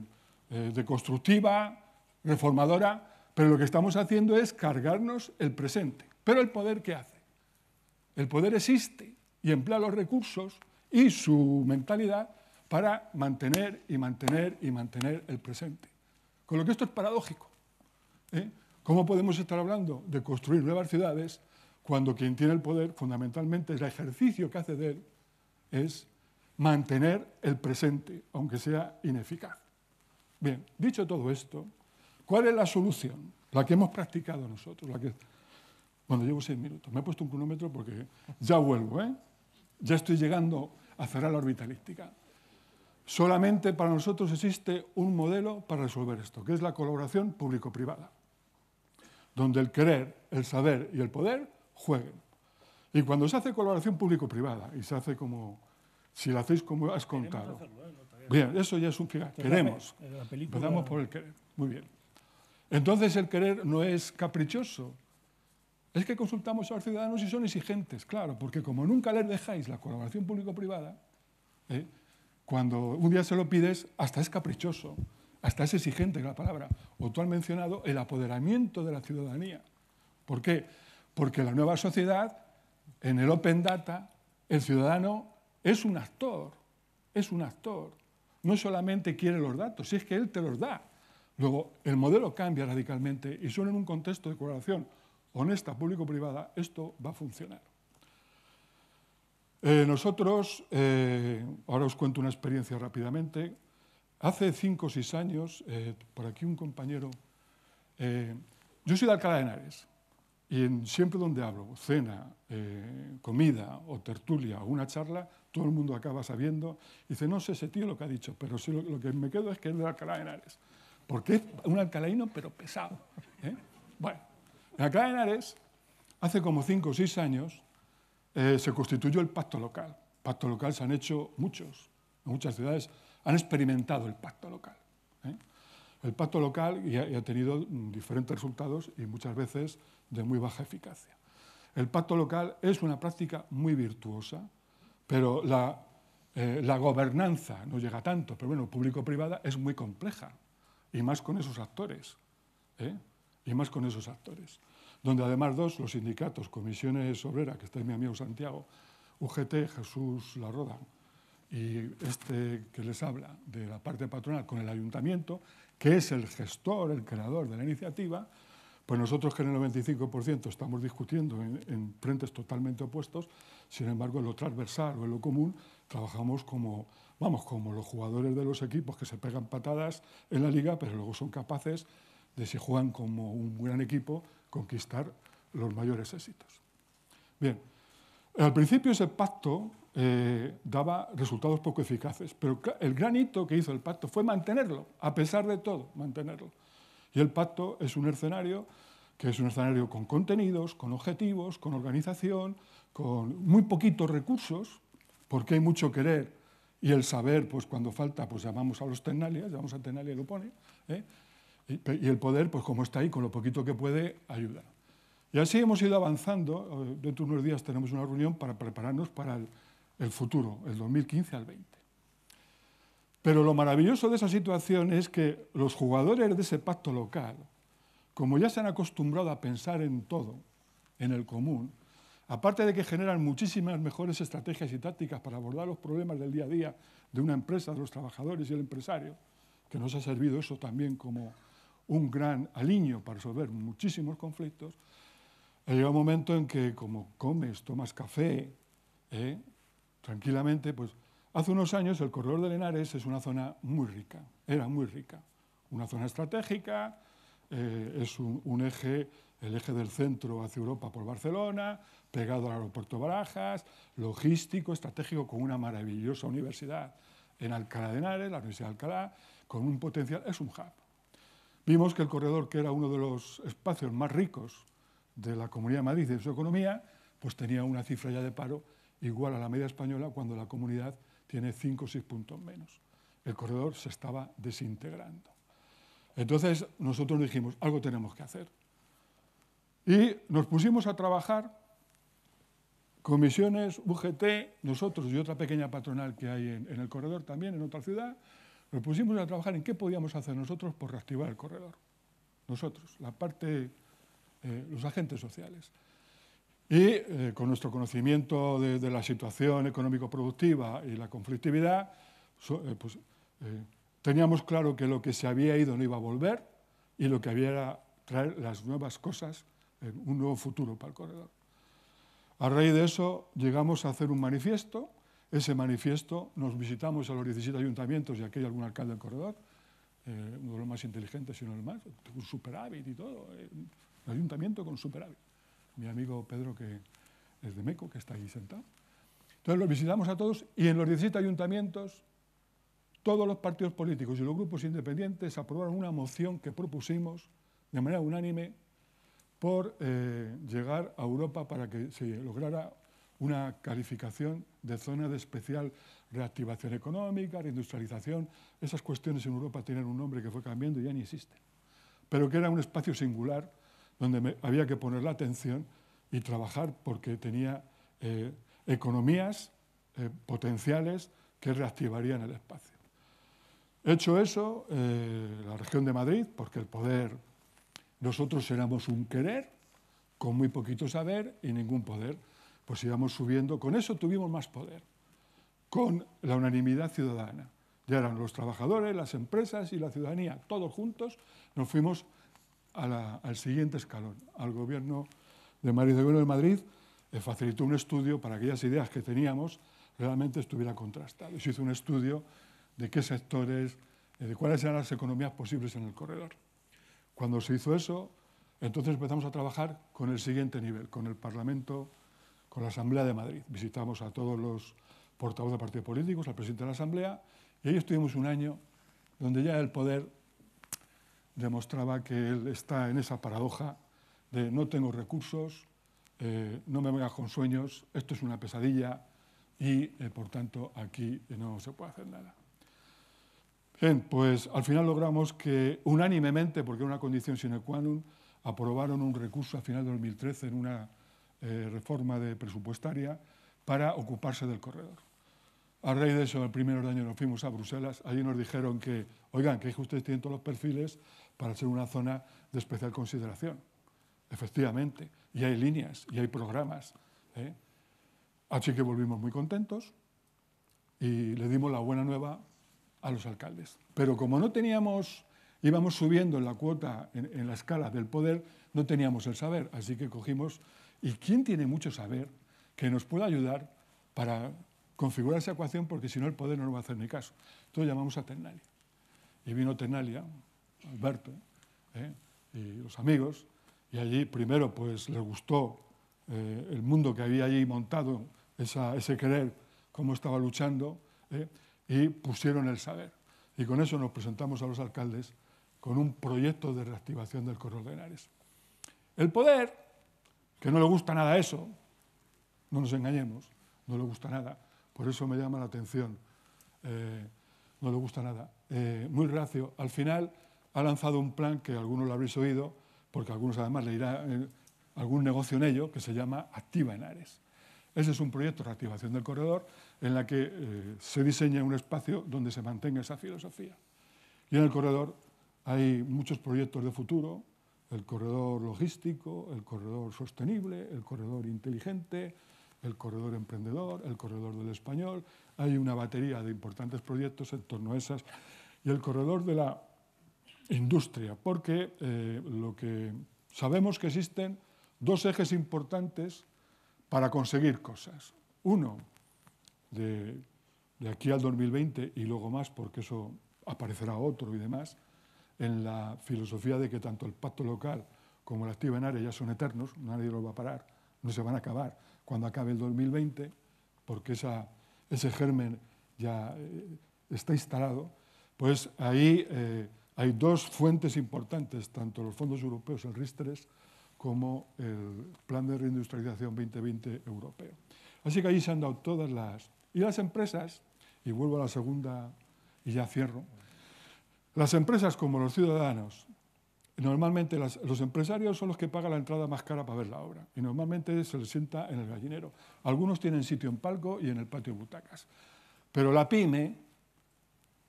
eh, deconstructiva, reformadora, pero lo que estamos haciendo es cargarnos el presente. Pero el poder, ¿qué hace? El poder existe y emplea los recursos y su mentalidad para mantener y mantener y mantener el presente. Con lo que esto es paradójico. ¿eh? ¿Cómo podemos estar hablando de construir nuevas ciudades cuando quien tiene el poder, fundamentalmente, el ejercicio que hace de él es mantener el presente, aunque sea ineficaz? Bien, dicho todo esto, ¿Cuál es la solución? La que hemos practicado nosotros. La que... Bueno, llevo seis minutos. Me he puesto un cronómetro porque ya vuelvo, ¿eh? Ya estoy llegando a cerrar la orbitalística. Solamente para nosotros existe un modelo para resolver esto, que es la colaboración público-privada, donde el querer, el saber y el poder jueguen. Y cuando se hace colaboración público-privada, y se hace como, si la hacéis como has contado. ¿eh? bien, eso ya es un Queremos. podamos por el querer. Muy bien. Entonces el querer no es caprichoso. Es que consultamos a los ciudadanos y son exigentes, claro, porque como nunca les dejáis la colaboración público-privada, ¿eh? cuando un día se lo pides, hasta es caprichoso, hasta es exigente la palabra. O tú has mencionado el apoderamiento de la ciudadanía. ¿Por qué? Porque la nueva sociedad, en el Open Data, el ciudadano es un actor, es un actor. No solamente quiere los datos, si es que él te los da. Luego, el modelo cambia radicalmente y solo en un contexto de colaboración honesta público-privada esto va a funcionar. Eh, nosotros, eh, ahora os cuento una experiencia rápidamente, hace cinco o seis años, eh, por aquí un compañero, yo soy de Alcalá de Henares y siempre donde hablo, cena, comida o tertulia o una charla, todo el mundo acaba sabiendo, y dice, no sé ese tío lo que ha dicho, pero lo, lo que me quedo es que es de Alcalá de Henares porque es un alcalino pero pesado. ¿eh? Bueno, acá en Henares, hace como cinco o seis años, eh, se constituyó el pacto local. Pacto local se han hecho muchos, en muchas ciudades han experimentado el pacto local. ¿eh? El pacto local ha, tenido mm, diferentes resultados y muchas veces de muy baja eficacia. El pacto local es una práctica muy virtuosa, pero la gobernanza no llega tanto, pero bueno, público-privada es muy compleja y más con esos actores, ¿eh? y más con esos actores. Donde además dos, los sindicatos, comisiones obreras, que está mi amigo Santiago, UGT, Jesús La y este que les habla de la parte patronal con el ayuntamiento, que es el gestor, el creador de la iniciativa, pues nosotros que en el 95% estamos discutiendo en, en, frentes totalmente opuestos, sin embargo en lo transversal o en lo común trabajamos como vamos, como los jugadores de los equipos que se pegan patadas en la liga, pero luego son capaces de, si juegan como un gran equipo, conquistar los mayores éxitos. Bien, al principio ese pacto eh, daba resultados poco eficaces, pero el gran hito que hizo el pacto fue mantenerlo, a pesar de todo, mantenerlo. Y el pacto es un escenario que es un escenario con contenidos, con objetivos, con organización, con muy poquitos recursos, porque hay mucho querer y el saber, pues cuando falta, pues llamamos a los ternalias, llamamos a Tenalia y lo pone. ¿eh? Y, el poder, pues como está ahí, con lo poquito que puede, ayuda. Y así hemos ido avanzando. Eh, dentro de unos días tenemos una reunión para prepararnos para el futuro, el 2015 al 20. Pero lo maravilloso de esa situación es que los jugadores de ese pacto local, como ya se han acostumbrado a pensar en todo, en el común, aparte de que generan muchísimas mejores estrategias y tácticas para abordar los problemas del día a día de una empresa, de los trabajadores y el empresario, que nos ha servido eso también como un gran aliño para resolver muchísimos conflictos, eh, llega un momento en que como comes, tomas café, eh, tranquilamente, pues hace unos años el corredor de Henares es una zona muy rica, era muy rica, una zona estratégica, eh, es un, un, eje, el eje del centro hacia Europa por Barcelona, pegado al aeropuerto Barajas, logístico, estratégico, con una maravillosa universidad en Alcalá de Henares, la Universidad de Alcalá, con un potencial, es un hub. Vimos que el corredor, que era uno de los espacios más ricos de la Comunidad de Madrid y de su economía, pues tenía una cifra ya de paro igual a la media española cuando la comunidad tiene 5 o 6 puntos menos. El corredor se estaba desintegrando. Entonces nosotros dijimos, algo tenemos que hacer. Y nos pusimos a trabajar, comisiones, UGT, nosotros y otra pequeña patronal que hay en, el corredor también, en otra ciudad, nos pusimos a trabajar en qué podíamos hacer nosotros por reactivar el corredor. Nosotros, la parte, eh, los agentes sociales. Y eh, con nuestro conocimiento de, la situación económico-productiva y la conflictividad, eh, pues, Teníamos claro que lo que se había ido no iba a volver y lo que había era traer las nuevas cosas, un nuevo futuro para el corredor. A raíz de eso llegamos a hacer un manifiesto. Ese manifiesto nos visitamos a los 17 ayuntamientos y aquí hay algún alcalde del corredor, eh, uno de los más inteligentes, sino el más, un superávit y todo, eh, ayuntamiento con superávit. Mi amigo Pedro, que es de Meco, que está ahí sentado. Entonces los visitamos a todos y en los 17 ayuntamientos todos los partidos políticos y los grupos independientes aprobaron una moción que propusimos de manera unánime por eh, llegar a Europa para que se lograra una calificación de zona de especial reactivación económica, reindustrialización. Esas cuestiones en Europa tienen un nombre que fue cambiando y ya ni existe, Pero que era un espacio singular donde había que poner la atención y trabajar porque tenía eh, economías eh, potenciales que reactivarían el espacio. Hecho eso, eh, la región de Madrid, porque el poder, nosotros éramos un querer, con muy poquito saber y ningún poder, pues íbamos subiendo, con eso tuvimos más poder, con la unanimidad ciudadana. Ya eran los trabajadores, las empresas y la ciudadanía, todos juntos, nos fuimos al siguiente escalón, al gobierno de Madrid. El gobierno de Madrid eh, facilitó un estudio para aquellas ideas que teníamos realmente estuvieran contrastadas. Se hizo un estudio de qué sectores, eh, de cuáles eran las economías posibles en el corredor. Cuando se hizo eso, entonces empezamos a trabajar con el siguiente nivel, con el Parlamento, con la Asamblea de Madrid. Visitamos a todos los portavoces de partidos políticos, al presidente de la Asamblea, y ahí estuvimos un año donde ya el poder demostraba que él está en esa paradoja de no tengo recursos, eh, no me vengas con sueños, esto es una pesadilla y, eh, por tanto, aquí no se puede hacer nada. Bien, pues al final logramos que unánimemente, porque era una condición sine qua non, aprobaron un recurso a final de 2013 en una eh, reforma de presupuestaria para ocuparse del corredor. A raíz de eso, el primer año nos fuimos a Bruselas, allí nos dijeron que, oigan, que ustedes tienen todos los perfiles para ser una zona de especial consideración. Efectivamente, y hay líneas, y hay programas. ¿eh? Así que volvimos muy contentos y le dimos la buena nueva a los alcaldes. Pero como no teníamos, íbamos subiendo en la cuota, en, la escala del poder, no teníamos el saber, así que cogimos, ¿y quién tiene mucho saber que nos pueda ayudar para configurar esa ecuación? Porque si no el poder no nos va a hacer ni caso. Entonces llamamos a Ternalia. Y vino Ternalia, Alberto ¿eh? y los amigos, y allí primero pues les gustó eh, el mundo que había allí montado, ese querer, cómo estaba luchando. ¿eh? y pusieron el saber. Y con eso nos presentamos a los alcaldes con un proyecto de reactivación del corredor de Henares. El poder, que no le gusta nada eso, no nos engañemos, no le gusta nada, por eso me llama la atención, eh, no le gusta nada, eh, muy racio al final ha lanzado un plan que algunos lo habréis oído, porque algunos además le irá eh, algún negocio en ello, que se llama Activa Henares. Ese es un proyecto de reactivación del corredor en la que eh, se diseña un espacio donde se mantenga esa filosofía. Y en el corredor hay muchos proyectos de futuro, el corredor logístico, el corredor sostenible, el corredor inteligente, el corredor emprendedor, el corredor del español. Hay una batería de importantes proyectos en torno a esas. Y el corredor de la industria, porque eh, lo que sabemos que existen dos ejes importantes para conseguir cosas. Uno, de, aquí al 2020 y luego más, porque eso aparecerá otro y demás, en la filosofía de que tanto el pacto local como la activo en área ya son eternos, nadie los va a parar, no se van a acabar cuando acabe el 2020, porque esa, ese germen ya eh, está instalado, pues ahí eh, hay dos fuentes importantes, tanto los fondos europeos, el ristres como el Plan de Reindustrialización 2020 europeo. Así que ahí se han dado todas las, y las empresas, y vuelvo a la segunda y ya cierro, las empresas como los ciudadanos, normalmente los empresarios son los que pagan la entrada más cara para ver la obra y normalmente se les sienta en el gallinero. Algunos tienen sitio en palco y en el patio butacas. Pero la pyme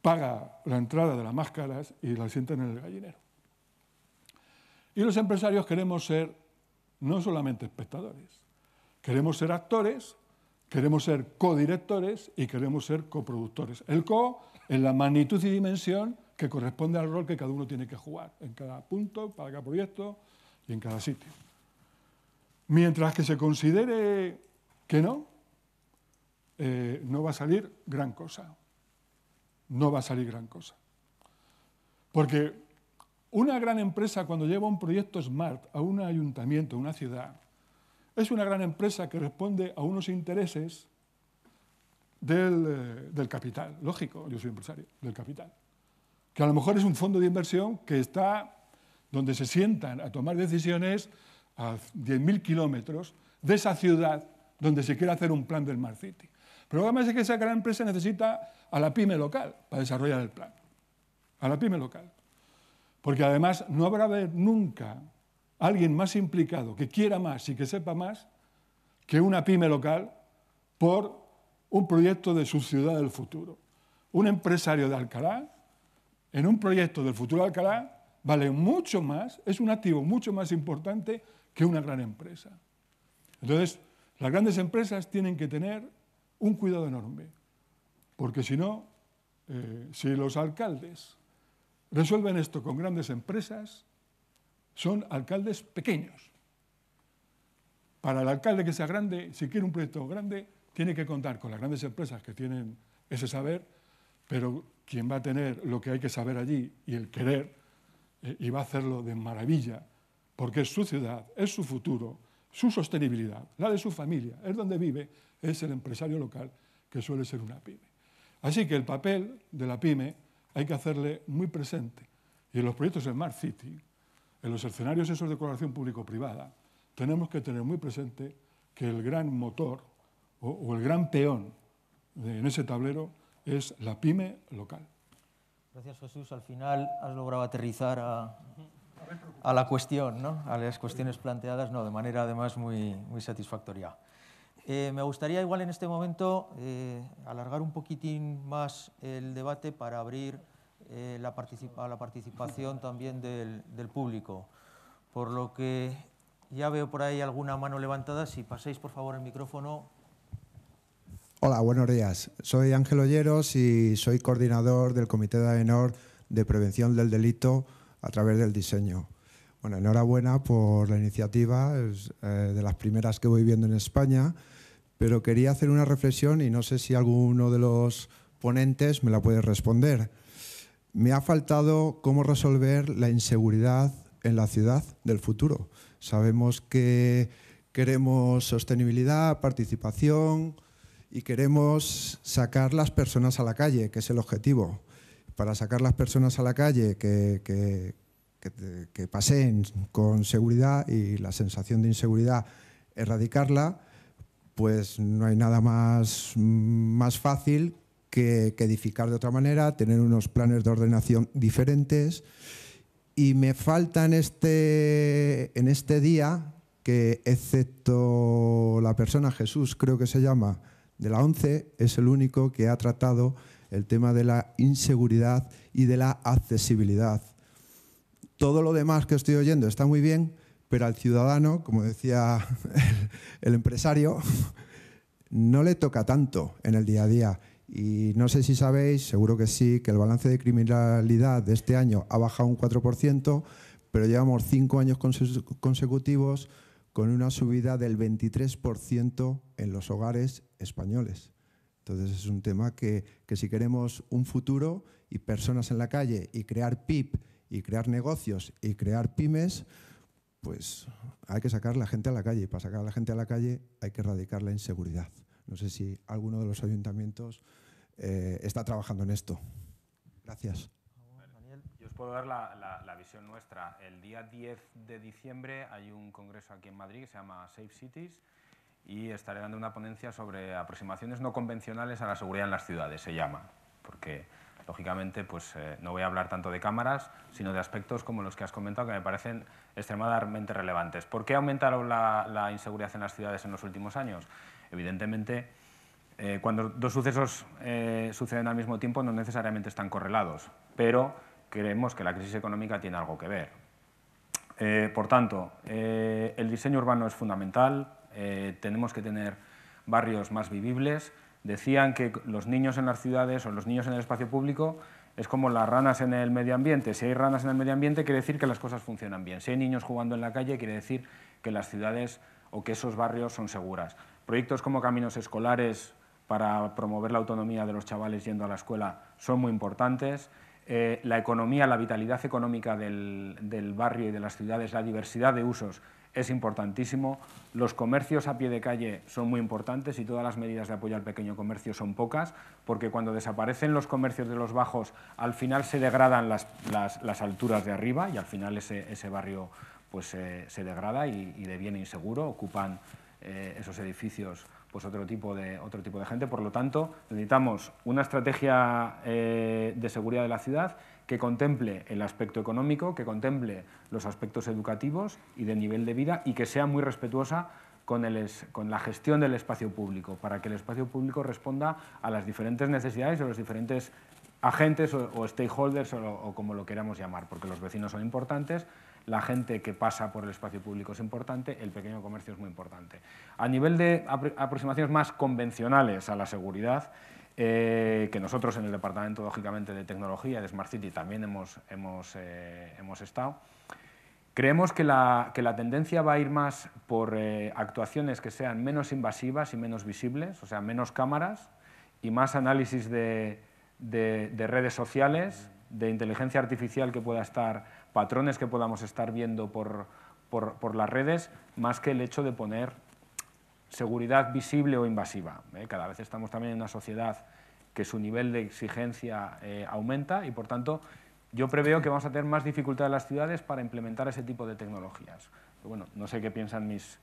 paga la entrada de las máscaras y la sienten en el gallinero. Y los empresarios queremos ser no solamente espectadores, queremos ser actores Queremos ser codirectores y queremos ser coproductores. El co en la magnitud y dimensión que corresponde al rol que cada uno tiene que jugar, en cada punto, para cada proyecto y en cada sitio. Mientras que se considere que no, eh, no va a salir gran cosa. No va a salir gran cosa. Porque una gran empresa cuando lleva un proyecto SMART a un ayuntamiento, a una ciudad, es una gran empresa que responde a unos intereses eh, del, capital, lógico, yo soy empresario, del capital. Que a lo mejor es un fondo de inversión que está donde se sientan a tomar decisiones a 10.000 kilómetros de esa ciudad donde se quiere hacer un plan del Mar City. Pero pasa es que esa gran empresa necesita a la pyme local para desarrollar el plan. A la pyme local. Porque además no habrá nunca alguien más implicado, que quiera más y que sepa más que una pyme local por un proyecto de su ciudad del futuro. Un empresario de Alcalá, en un proyecto del futuro de Alcalá, vale mucho más, es un activo mucho más importante que una gran empresa. Entonces, las grandes empresas tienen que tener un cuidado enorme, porque si no, eh, si los alcaldes resuelven esto con grandes empresas, son alcaldes pequeños. Para el alcalde que sea grande, si quiere un proyecto grande, tiene que contar con las grandes empresas que tienen ese saber, pero quien va a tener lo que hay que saber allí y el querer, eh, y va a hacerlo de maravilla, porque es su ciudad, es su futuro, su sostenibilidad, la de su familia, es donde vive, es el empresario local, que suele ser una pyme. Así que el papel de la pyme hay que hacerle muy presente. Y en los proyectos de Smart City, en los escenarios esos de colaboración público-privada, tenemos que tener muy presente que el gran motor o, el gran peón en ese tablero es la pyme local. Gracias, Jesús. Al final has logrado aterrizar a, la cuestión, ¿no? a las cuestiones planteadas, de manera además muy, satisfactoria. Eh, me gustaría igual en este momento eh, alargar un poquitín más el debate para abrir eh, la la participación también del, público. Por lo que ya veo por ahí alguna mano levantada. Si pasáis por favor, el micrófono. Hola, buenos días. Soy Ángel Olleros y soy coordinador del Comité de AENOR de Prevención del Delito a través del diseño. Bueno, enhorabuena por la iniciativa, es eh, de las primeras que voy viendo en España, pero quería hacer una reflexión y no sé si alguno de los ponentes me la puede responder me ha faltado cómo resolver la inseguridad en la ciudad del futuro. Sabemos que queremos sostenibilidad, participación y queremos sacar las personas a la calle, que es el objetivo. Para sacar las personas a la calle que, que, paseen con seguridad y la sensación de inseguridad, erradicarla, pues no hay nada más, más fácil que, edificar de otra manera, tener unos planes de ordenación diferentes. Y me falta en este, en este día, que excepto la persona Jesús, creo que se llama, de la ONCE, es el único que ha tratado el tema de la inseguridad y de la accesibilidad. Todo lo demás que estoy oyendo está muy bien, pero al ciudadano, como decía (laughs) el empresario, (laughs) no le toca tanto en el día a día. Y no sé si sabéis, seguro que sí, que el balance de criminalidad de este año ha bajado un 4%, pero llevamos cinco años consecutivos con una subida del 23% en los hogares españoles. Entonces es un tema que, que, si queremos un futuro y personas en la calle y crear PIB y crear negocios y crear pymes, pues hay que sacar a la gente a la calle. Y para sacar a la gente a la calle hay que erradicar la inseguridad. No sé si alguno de los ayuntamientos eh, está trabajando en esto. Gracias. Yo os puedo dar la, visión nuestra. El día 10 de diciembre hay un congreso aquí en Madrid que se llama Safe Cities y estaré dando una ponencia sobre aproximaciones no convencionales a la seguridad en las ciudades, se llama, porque lógicamente pues, eh, no voy a hablar tanto de cámaras, sino de aspectos como los que has comentado que me parecen extremadamente relevantes. ¿Por qué ha aumentado la, la inseguridad en las ciudades en los últimos años? Evidentemente, eh, cuando dos sucesos eh, suceden al mismo tiempo no necesariamente están correlados, pero creemos que la crisis económica tiene algo que ver. Eh, por tanto, el diseño urbano es fundamental, tenemos que tener barrios más vivibles. Decían que los niños en las ciudades o los niños en el espacio público es como las ranas en el medio ambiente. Si hay ranas en el medio ambiente, quiere decir que las cosas funcionan bien. Si hay niños jugando en la calle, quiere decir que las ciudades o que esos barrios son seguras. Proyectos como caminos escolares para promover la autonomía de los chavales yendo a la escuela son muy importantes. Eh, la economía, la vitalidad económica del, barrio y de las ciudades, la diversidad de usos es importantísimo. Los comercios a pie de calle son muy importantes y todas las medidas de apoyo al pequeño comercio son pocas, porque cuando desaparecen los comercios de los bajos, al final se degradan las, alturas de arriba y al final ese, barrio pues, se degrada y, de deviene inseguro, ocupan eh, esos edificios pues otro tipo de, otro tipo de gente. Por lo tanto, necesitamos una estrategia eh, de seguridad de la ciudad que contemple el aspecto económico, que contemple los aspectos educativos y de nivel de vida y que sea muy respetuosa con, la gestión del espacio público, para que el espacio público responda a las diferentes necesidades de los diferentes agentes o, stakeholders o como lo queramos llamar, porque los vecinos son importantes, la gente que pasa por el espacio público es importante, el pequeño comercio es muy importante. A nivel de aproximaciones más convencionales a la seguridad, eh, que nosotros en el Departamento, lógicamente, de Tecnología de Smart City también hemos, eh, estado, creemos que la, tendencia va a ir más por eh, actuaciones que sean menos invasivas y menos visibles, o sea, menos cámaras y más análisis de redes sociales, de inteligencia artificial que pueda estar patrones que podamos estar viendo por, las redes, más que el hecho de poner seguridad visible o invasiva. ¿eh? Cada vez estamos también en una sociedad que su nivel de exigencia eh, aumenta y, por tanto, yo preveo que vamos a tener más dificultad en las ciudades para implementar ese tipo de tecnologías. bueno, no sé qué piensan mis,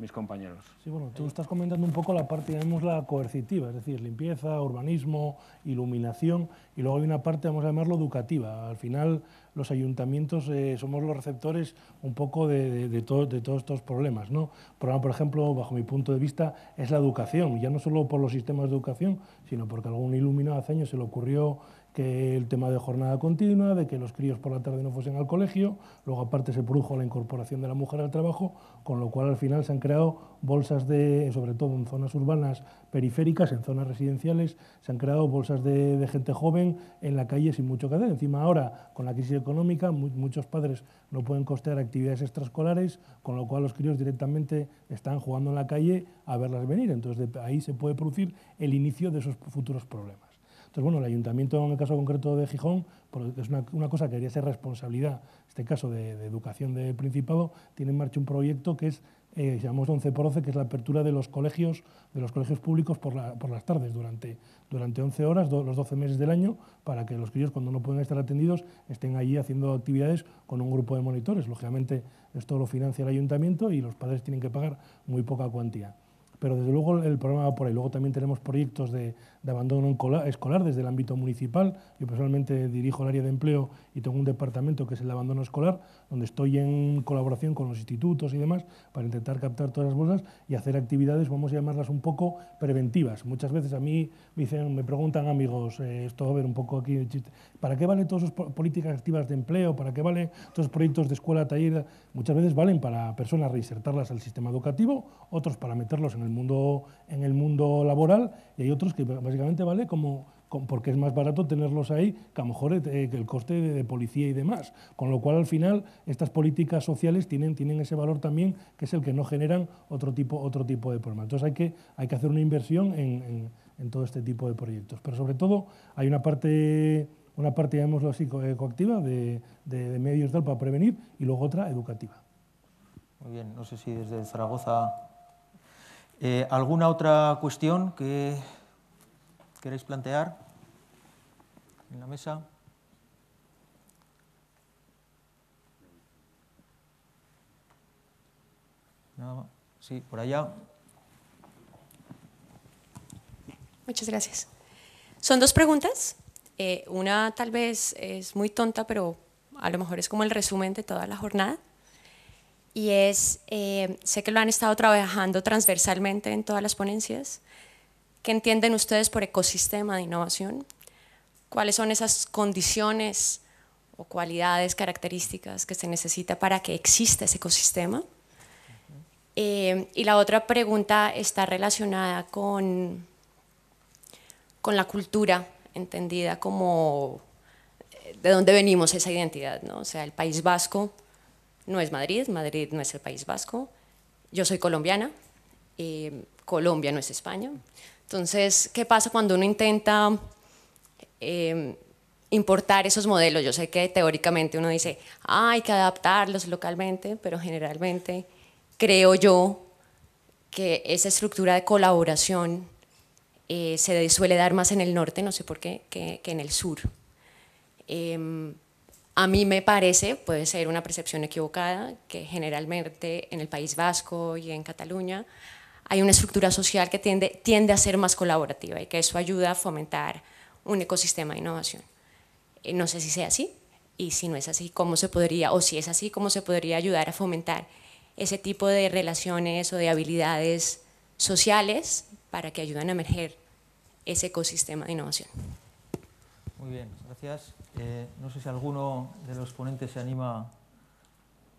mis compañeros. Sí, bueno, tú estás comentando un poco la parte, digamos, la coercitiva, es decir, limpieza, urbanismo, iluminación, y luego hay una parte, vamos a llamarlo, educativa. Al final, los ayuntamientos eh, somos los receptores un poco de, todos estos problemas. ¿no? Problema, por ejemplo, bajo mi punto de vista, es la educación, ya no solo por los sistemas de educación, sino porque algún iluminado hace años se le ocurrió que el tema de jornada continua, de que los críos por la tarde no fuesen al colegio, luego aparte se produjo la incorporación de la mujer al trabajo, con lo cual al final se han creado bolsas de, sobre todo en zonas urbanas periféricas, en zonas residenciales, se han creado bolsas de, gente joven en la calle sin mucho que hacer. Encima ahora, con la crisis económica, muchos padres no pueden costear actividades extraescolares, con lo cual los críos directamente están jugando en la calle a verlas venir. Entonces de ahí se puede producir el inicio de esos futuros problemas. Entonces, bueno, el ayuntamiento, en el caso concreto de Gijón, es una, cosa que debería ser responsabilidad, en este caso de, educación del Principado, tiene en marcha un proyecto que es eh, llamamos 11 por 11, que es la apertura de los colegios, de los colegios públicos por, las tardes, durante, durante 11 horas, los 12 meses del año, para que los críos, cuando no pueden estar atendidos, estén allí haciendo actividades con un grupo de monitores. Lógicamente, esto lo financia el ayuntamiento y los padres tienen que pagar muy poca cuantía. Pero desde luego el programa va por ahí. Luego también tenemos proyectos de, de abandono escolar desde el ámbito municipal. Yo personalmente dirijo el área de empleo y tengo un departamento que es el de abandono escolar, donde estoy en colaboración con los institutos y demás para intentar captar todas las bolsas y hacer actividades, vamos a llamarlas un poco preventivas. Muchas veces a mí me, dicen, me preguntan amigos, esto eh, esto a ver un poco aquí, ¿para qué valen todas esas políticas activas de empleo? ¿Para qué valen todos los proyectos de escuela, taller? Muchas veces valen para personas reinsertarlas al sistema educativo, otros para meterlos en el mundo, en el mundo laboral y hay otros que Básicamente vale como, porque es más barato tenerlos ahí que a lo mejor eh, el coste de, policía y demás. Con lo cual, al final, estas políticas sociales tienen, tienen ese valor también, que es el que no generan otro tipo, otro tipo de problemas. Entonces hay que, hay que hacer una inversión en, todo este tipo de proyectos. Pero sobre todo hay una parte una parte, así, eh, coactiva de, medios para prevenir y luego otra educativa. Muy bien, no sé si desde Zaragoza. Eh, ¿Alguna otra cuestión que ¿Queréis plantear en la mesa? Sí, por allá. Muchas gracias. Son dos preguntas. Eh, una tal vez es muy tonta, pero a lo mejor es como el resumen de toda la jornada. Y es, eh, sé que lo han estado trabajando transversalmente en todas las ponencias, ¿Qué entienden ustedes por ecosistema de innovación? ¿Cuáles son esas condiciones o cualidades, características que se necesita para que exista ese ecosistema? Eh, y la otra pregunta está relacionada con, con la cultura, entendida como eh, de dónde venimos esa identidad, ¿no? O sea, el País Vasco no es Madrid, Madrid no es el País Vasco, yo soy colombiana, eh, Colombia no es España, entonces, ¿qué pasa cuando uno intenta em, importar esos modelos? Yo sé que teóricamente uno dice, ah, hay que adaptarlos localmente, pero generalmente creo yo que esa estructura de colaboración eh, se suele dar más en el norte, no sé por qué, que, en el sur. Em, a mí me parece, puede ser una percepción equivocada, que generalmente en el País Vasco y en Cataluña hay una estructura social que tiende, tiende a ser más colaborativa y que eso ayuda a fomentar un ecosistema de innovación. Eh, no sé si sea así y si no es así, cómo se podría, o si es así, cómo se podría ayudar a fomentar ese tipo de relaciones o de habilidades sociales para que ayuden a emerger ese ecosistema de innovación. Muy bien, gracias. Eh, no sé si alguno de los ponentes se anima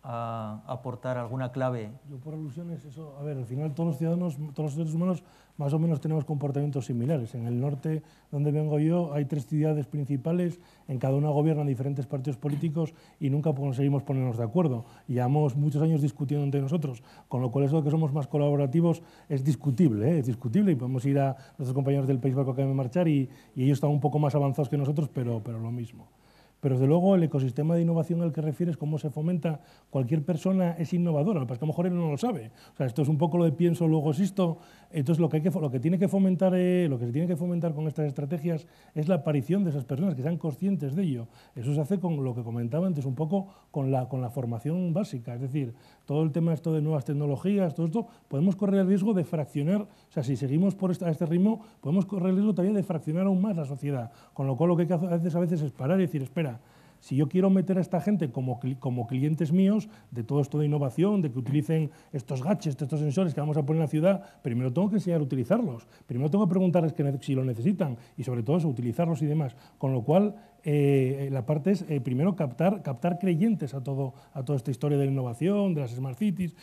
a aportar alguna clave? Yo por alusiones, eso, a ver, al final todos los ciudadanos, todos los seres humanos más o menos tenemos comportamientos similares. En el norte, donde vengo yo, hay tres ciudades principales, en cada una gobiernan diferentes partidos políticos y nunca conseguimos ponernos de acuerdo. Llevamos muchos años discutiendo entre nosotros, con lo cual eso de que somos más colaborativos es discutible, ¿eh? es discutible y podemos ir a nuestros compañeros del País Vasco que acaban de marchar y, y ellos están un poco más avanzados que nosotros, pero, pero lo mismo pero desde luego el ecosistema de innovación al que refieres, cómo se fomenta, cualquier persona es innovadora, lo que a lo mejor él no lo sabe. O sea, esto es un poco lo de pienso, luego existo, entonces lo que, tiene que fomentar, eh, lo que se tiene que fomentar con estas estrategias es la aparición de esas personas, que sean conscientes de ello. Eso se hace con lo que comentaba antes, un poco con la, formación básica, es decir, todo el tema esto de nuevas tecnologías, todo esto, podemos correr el riesgo de fraccionar, o sea, si seguimos por este, a este ritmo, podemos correr el riesgo también de fraccionar aún más la sociedad, con lo cual lo que hay que hacer a veces es parar y decir, espera, si yo quiero meter a esta gente como, como clientes míos de todo esto de innovación, de que utilicen estos gaches, estos sensores que vamos a poner en la ciudad, primero tengo que enseñar a utilizarlos, primero tengo que preguntarles que, si lo necesitan y sobre todo eso, utilizarlos y demás. Con lo cual, eh, la parte es, eh, primero, captar, captar creyentes a, todo, a toda esta historia de la innovación, de las smart cities.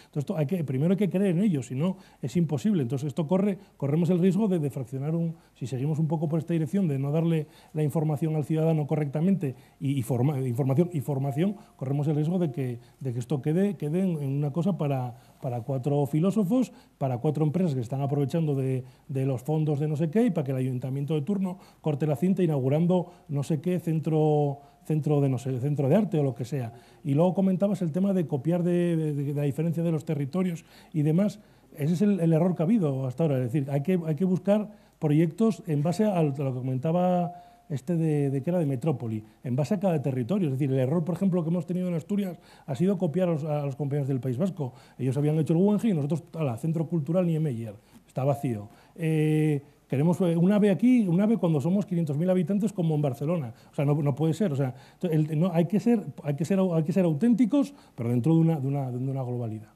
primero hay que creer en ellos, si no es imposible. Entonces, esto corre, corremos el riesgo de fraccionar, un, si seguimos un poco por esta dirección, de no darle la información al ciudadano correctamente y, información y formación, corremos el riesgo de que, esto quede, quede en una cosa para para cuatro filósofos, para cuatro empresas que están aprovechando de, los fondos de no sé qué y para que el ayuntamiento de turno corte la cinta inaugurando no sé qué centro, centro, de, no centro de arte o lo que sea. Y luego comentabas el tema de copiar de, la diferencia de los territorios y demás. Ese es el, error que ha habido hasta ahora. Es decir, hay que, hay que buscar proyectos en base a lo que comentaba este de, que era de metrópoli, en base a cada territorio. Es decir, el error, por ejemplo, que hemos tenido en Asturias ha sido copiar a los, compañeros del País Vasco. Ellos habían hecho el Guggenheim y nosotros, la Centro Cultural Niemeyer, está vacío. Eh, queremos eh, un ave aquí, un ave cuando somos 500.000 habitantes como en Barcelona. O sea, no, puede ser. O sea, hay, que ser, hay, que ser, auténticos, pero dentro de una, globalidad.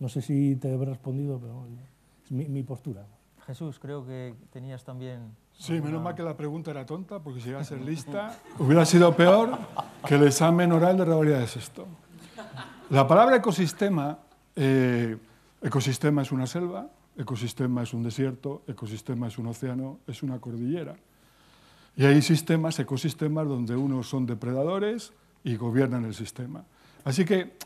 No sé si te he respondido, pero es mi postura. Jesús, creo que tenías también Sí, menos mal que la pregunta era tonta, porque si iba a ser (laughs) lista, hubiera sido peor que el examen oral de realidad de esto. La palabra ecosistema, eh, ecosistema es una selva, ecosistema es un desierto, ecosistema es un océano, es una cordillera. Y hay sistemas, ecosistemas, donde unos son depredadores y gobiernan el sistema. Así que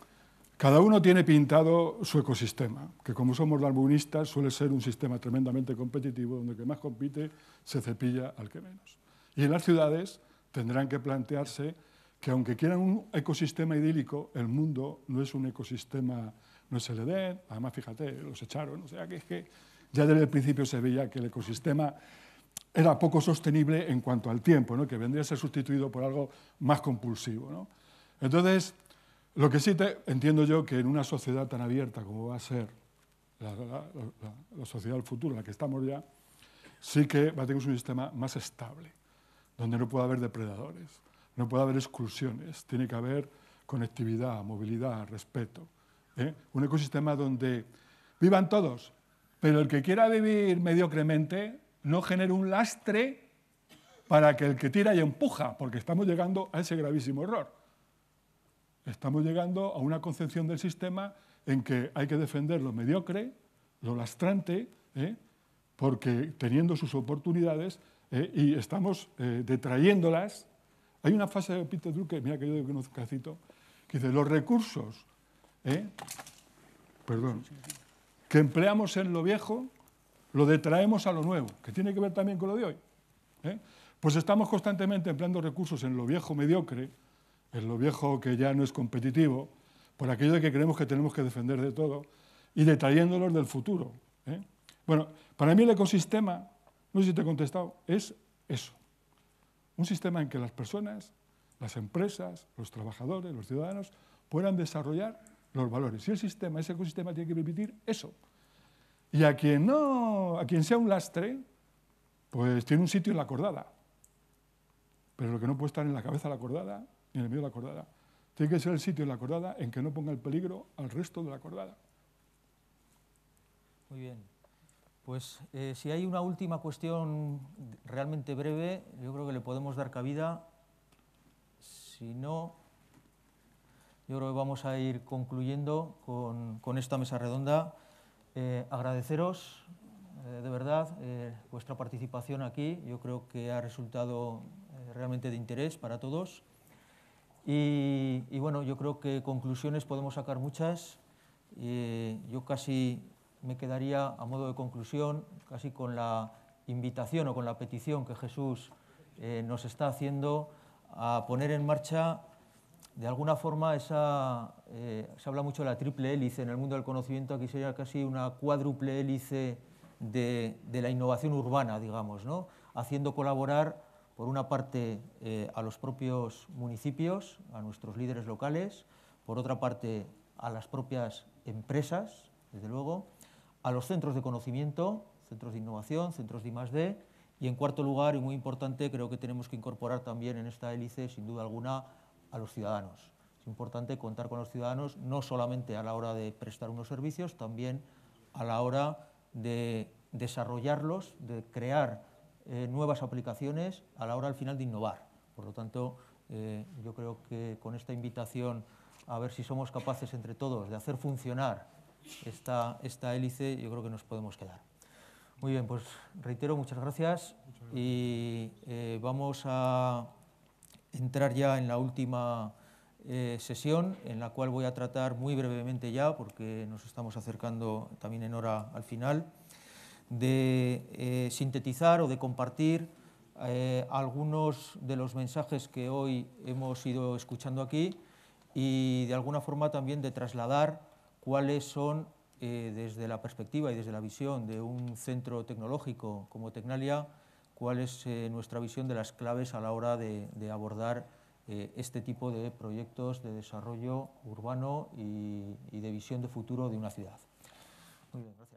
cada uno tiene pintado su ecosistema, que como somos darwinistas suele ser un sistema tremendamente competitivo, donde el que más compite se cepilla al que menos. Y en las ciudades tendrán que plantearse que aunque quieran un ecosistema idílico, el mundo no es un ecosistema, no es el Edén, además fíjate, los echaron, o sea que es que ya desde el principio se veía que el ecosistema era poco sostenible en cuanto al tiempo, ¿no? que vendría a ser sustituido por algo más compulsivo. Entonces, lo que sí te, entiendo yo que en una sociedad tan abierta como va a ser la, sociedad del futuro, la que estamos ya, sí que va a tener un sistema más estable, donde no puede haber depredadores, no puede haber exclusiones, tiene que haber conectividad, movilidad, respeto. ¿eh? Un ecosistema donde vivan todos, pero el que quiera vivir mediocremente no genere un lastre para que el que tira y empuja, porque estamos llegando a ese gravísimo error. Estamos llegando a una concepción del sistema en que hay que defender lo mediocre, lo lastrante, ¿eh? porque teniendo sus oportunidades ¿eh? y estamos eh, detrayéndolas. Hay una fase de Peter Drucker, mira que yo conozco un cacito, que dice, los recursos que empleamos en lo viejo, lo detraemos a lo nuevo, que tiene que ver también con lo de hoy. Pues estamos constantemente empleando recursos en lo viejo, mediocre, en lo viejo que ya no es competitivo, por aquello de que creemos que tenemos que defender de todo y detallándolos del futuro. ¿eh? Bueno, para mí el ecosistema, no sé si te he contestado, es eso. Un sistema en que las personas, las empresas, los trabajadores, los ciudadanos puedan desarrollar los valores. Y el sistema, ese ecosistema tiene que permitir eso. Y a quien no, a quien sea un lastre, pues tiene un sitio en la cordada. Pero lo que no puede estar en la cabeza la cordada en el medio de la cordada. Tiene que ser el sitio de la cordada en que no ponga el peligro al resto de la cordada. Muy bien. Pues eh, si hay una última cuestión realmente breve, yo creo que le podemos dar cabida. Si no, yo creo que vamos a ir concluyendo con, esta mesa redonda. Eh, agradeceros eh, de verdad vuestra participación aquí. Yo creo que ha resultado realmente de interés para todos. Y, bueno, yo creo que conclusiones podemos sacar muchas. Eh, yo casi me quedaría a modo de conclusión, casi con la invitación o con la petición que Jesús eh, nos está haciendo a poner en marcha, de alguna forma, esa, eh, se habla mucho de la triple hélice en el mundo del conocimiento, aquí sería casi una cuádruple hélice de, de la innovación urbana, digamos, ¿no? haciendo colaborar por una parte, eh, a los propios municipios, a nuestros líderes locales, por otra parte, a las propias empresas, desde luego, a los centros de conocimiento, centros de innovación, centros de I+.D., y en cuarto lugar, y muy importante, creo que tenemos que incorporar también en esta hélice, sin duda alguna, a los ciudadanos. Es importante contar con los ciudadanos, no solamente a la hora de prestar unos servicios, también a la hora de desarrollarlos, de crear eh, nuevas aplicaciones a la hora al final de innovar. Por lo tanto, eh, yo creo que con esta invitación a ver si somos capaces entre todos de hacer funcionar esta, esta hélice, yo creo que nos podemos quedar. Muy bien, pues reitero, muchas gracias, y eh, vamos a entrar ya en la última sesión, en la cual voy a tratar muy brevemente ya, porque nos estamos acercando también en hora al final, de eh, sintetizar o de compartir eh, algunos de los mensajes que hoy hemos ido escuchando aquí y de alguna forma también de trasladar cuáles son eh, desde la perspectiva y desde la visión de un centro tecnológico como Tecnalia, cuál es nuestra visión de las claves a la hora de, abordar este tipo de proyectos de desarrollo urbano y, y, de visión de futuro de una ciudad. Muy bien,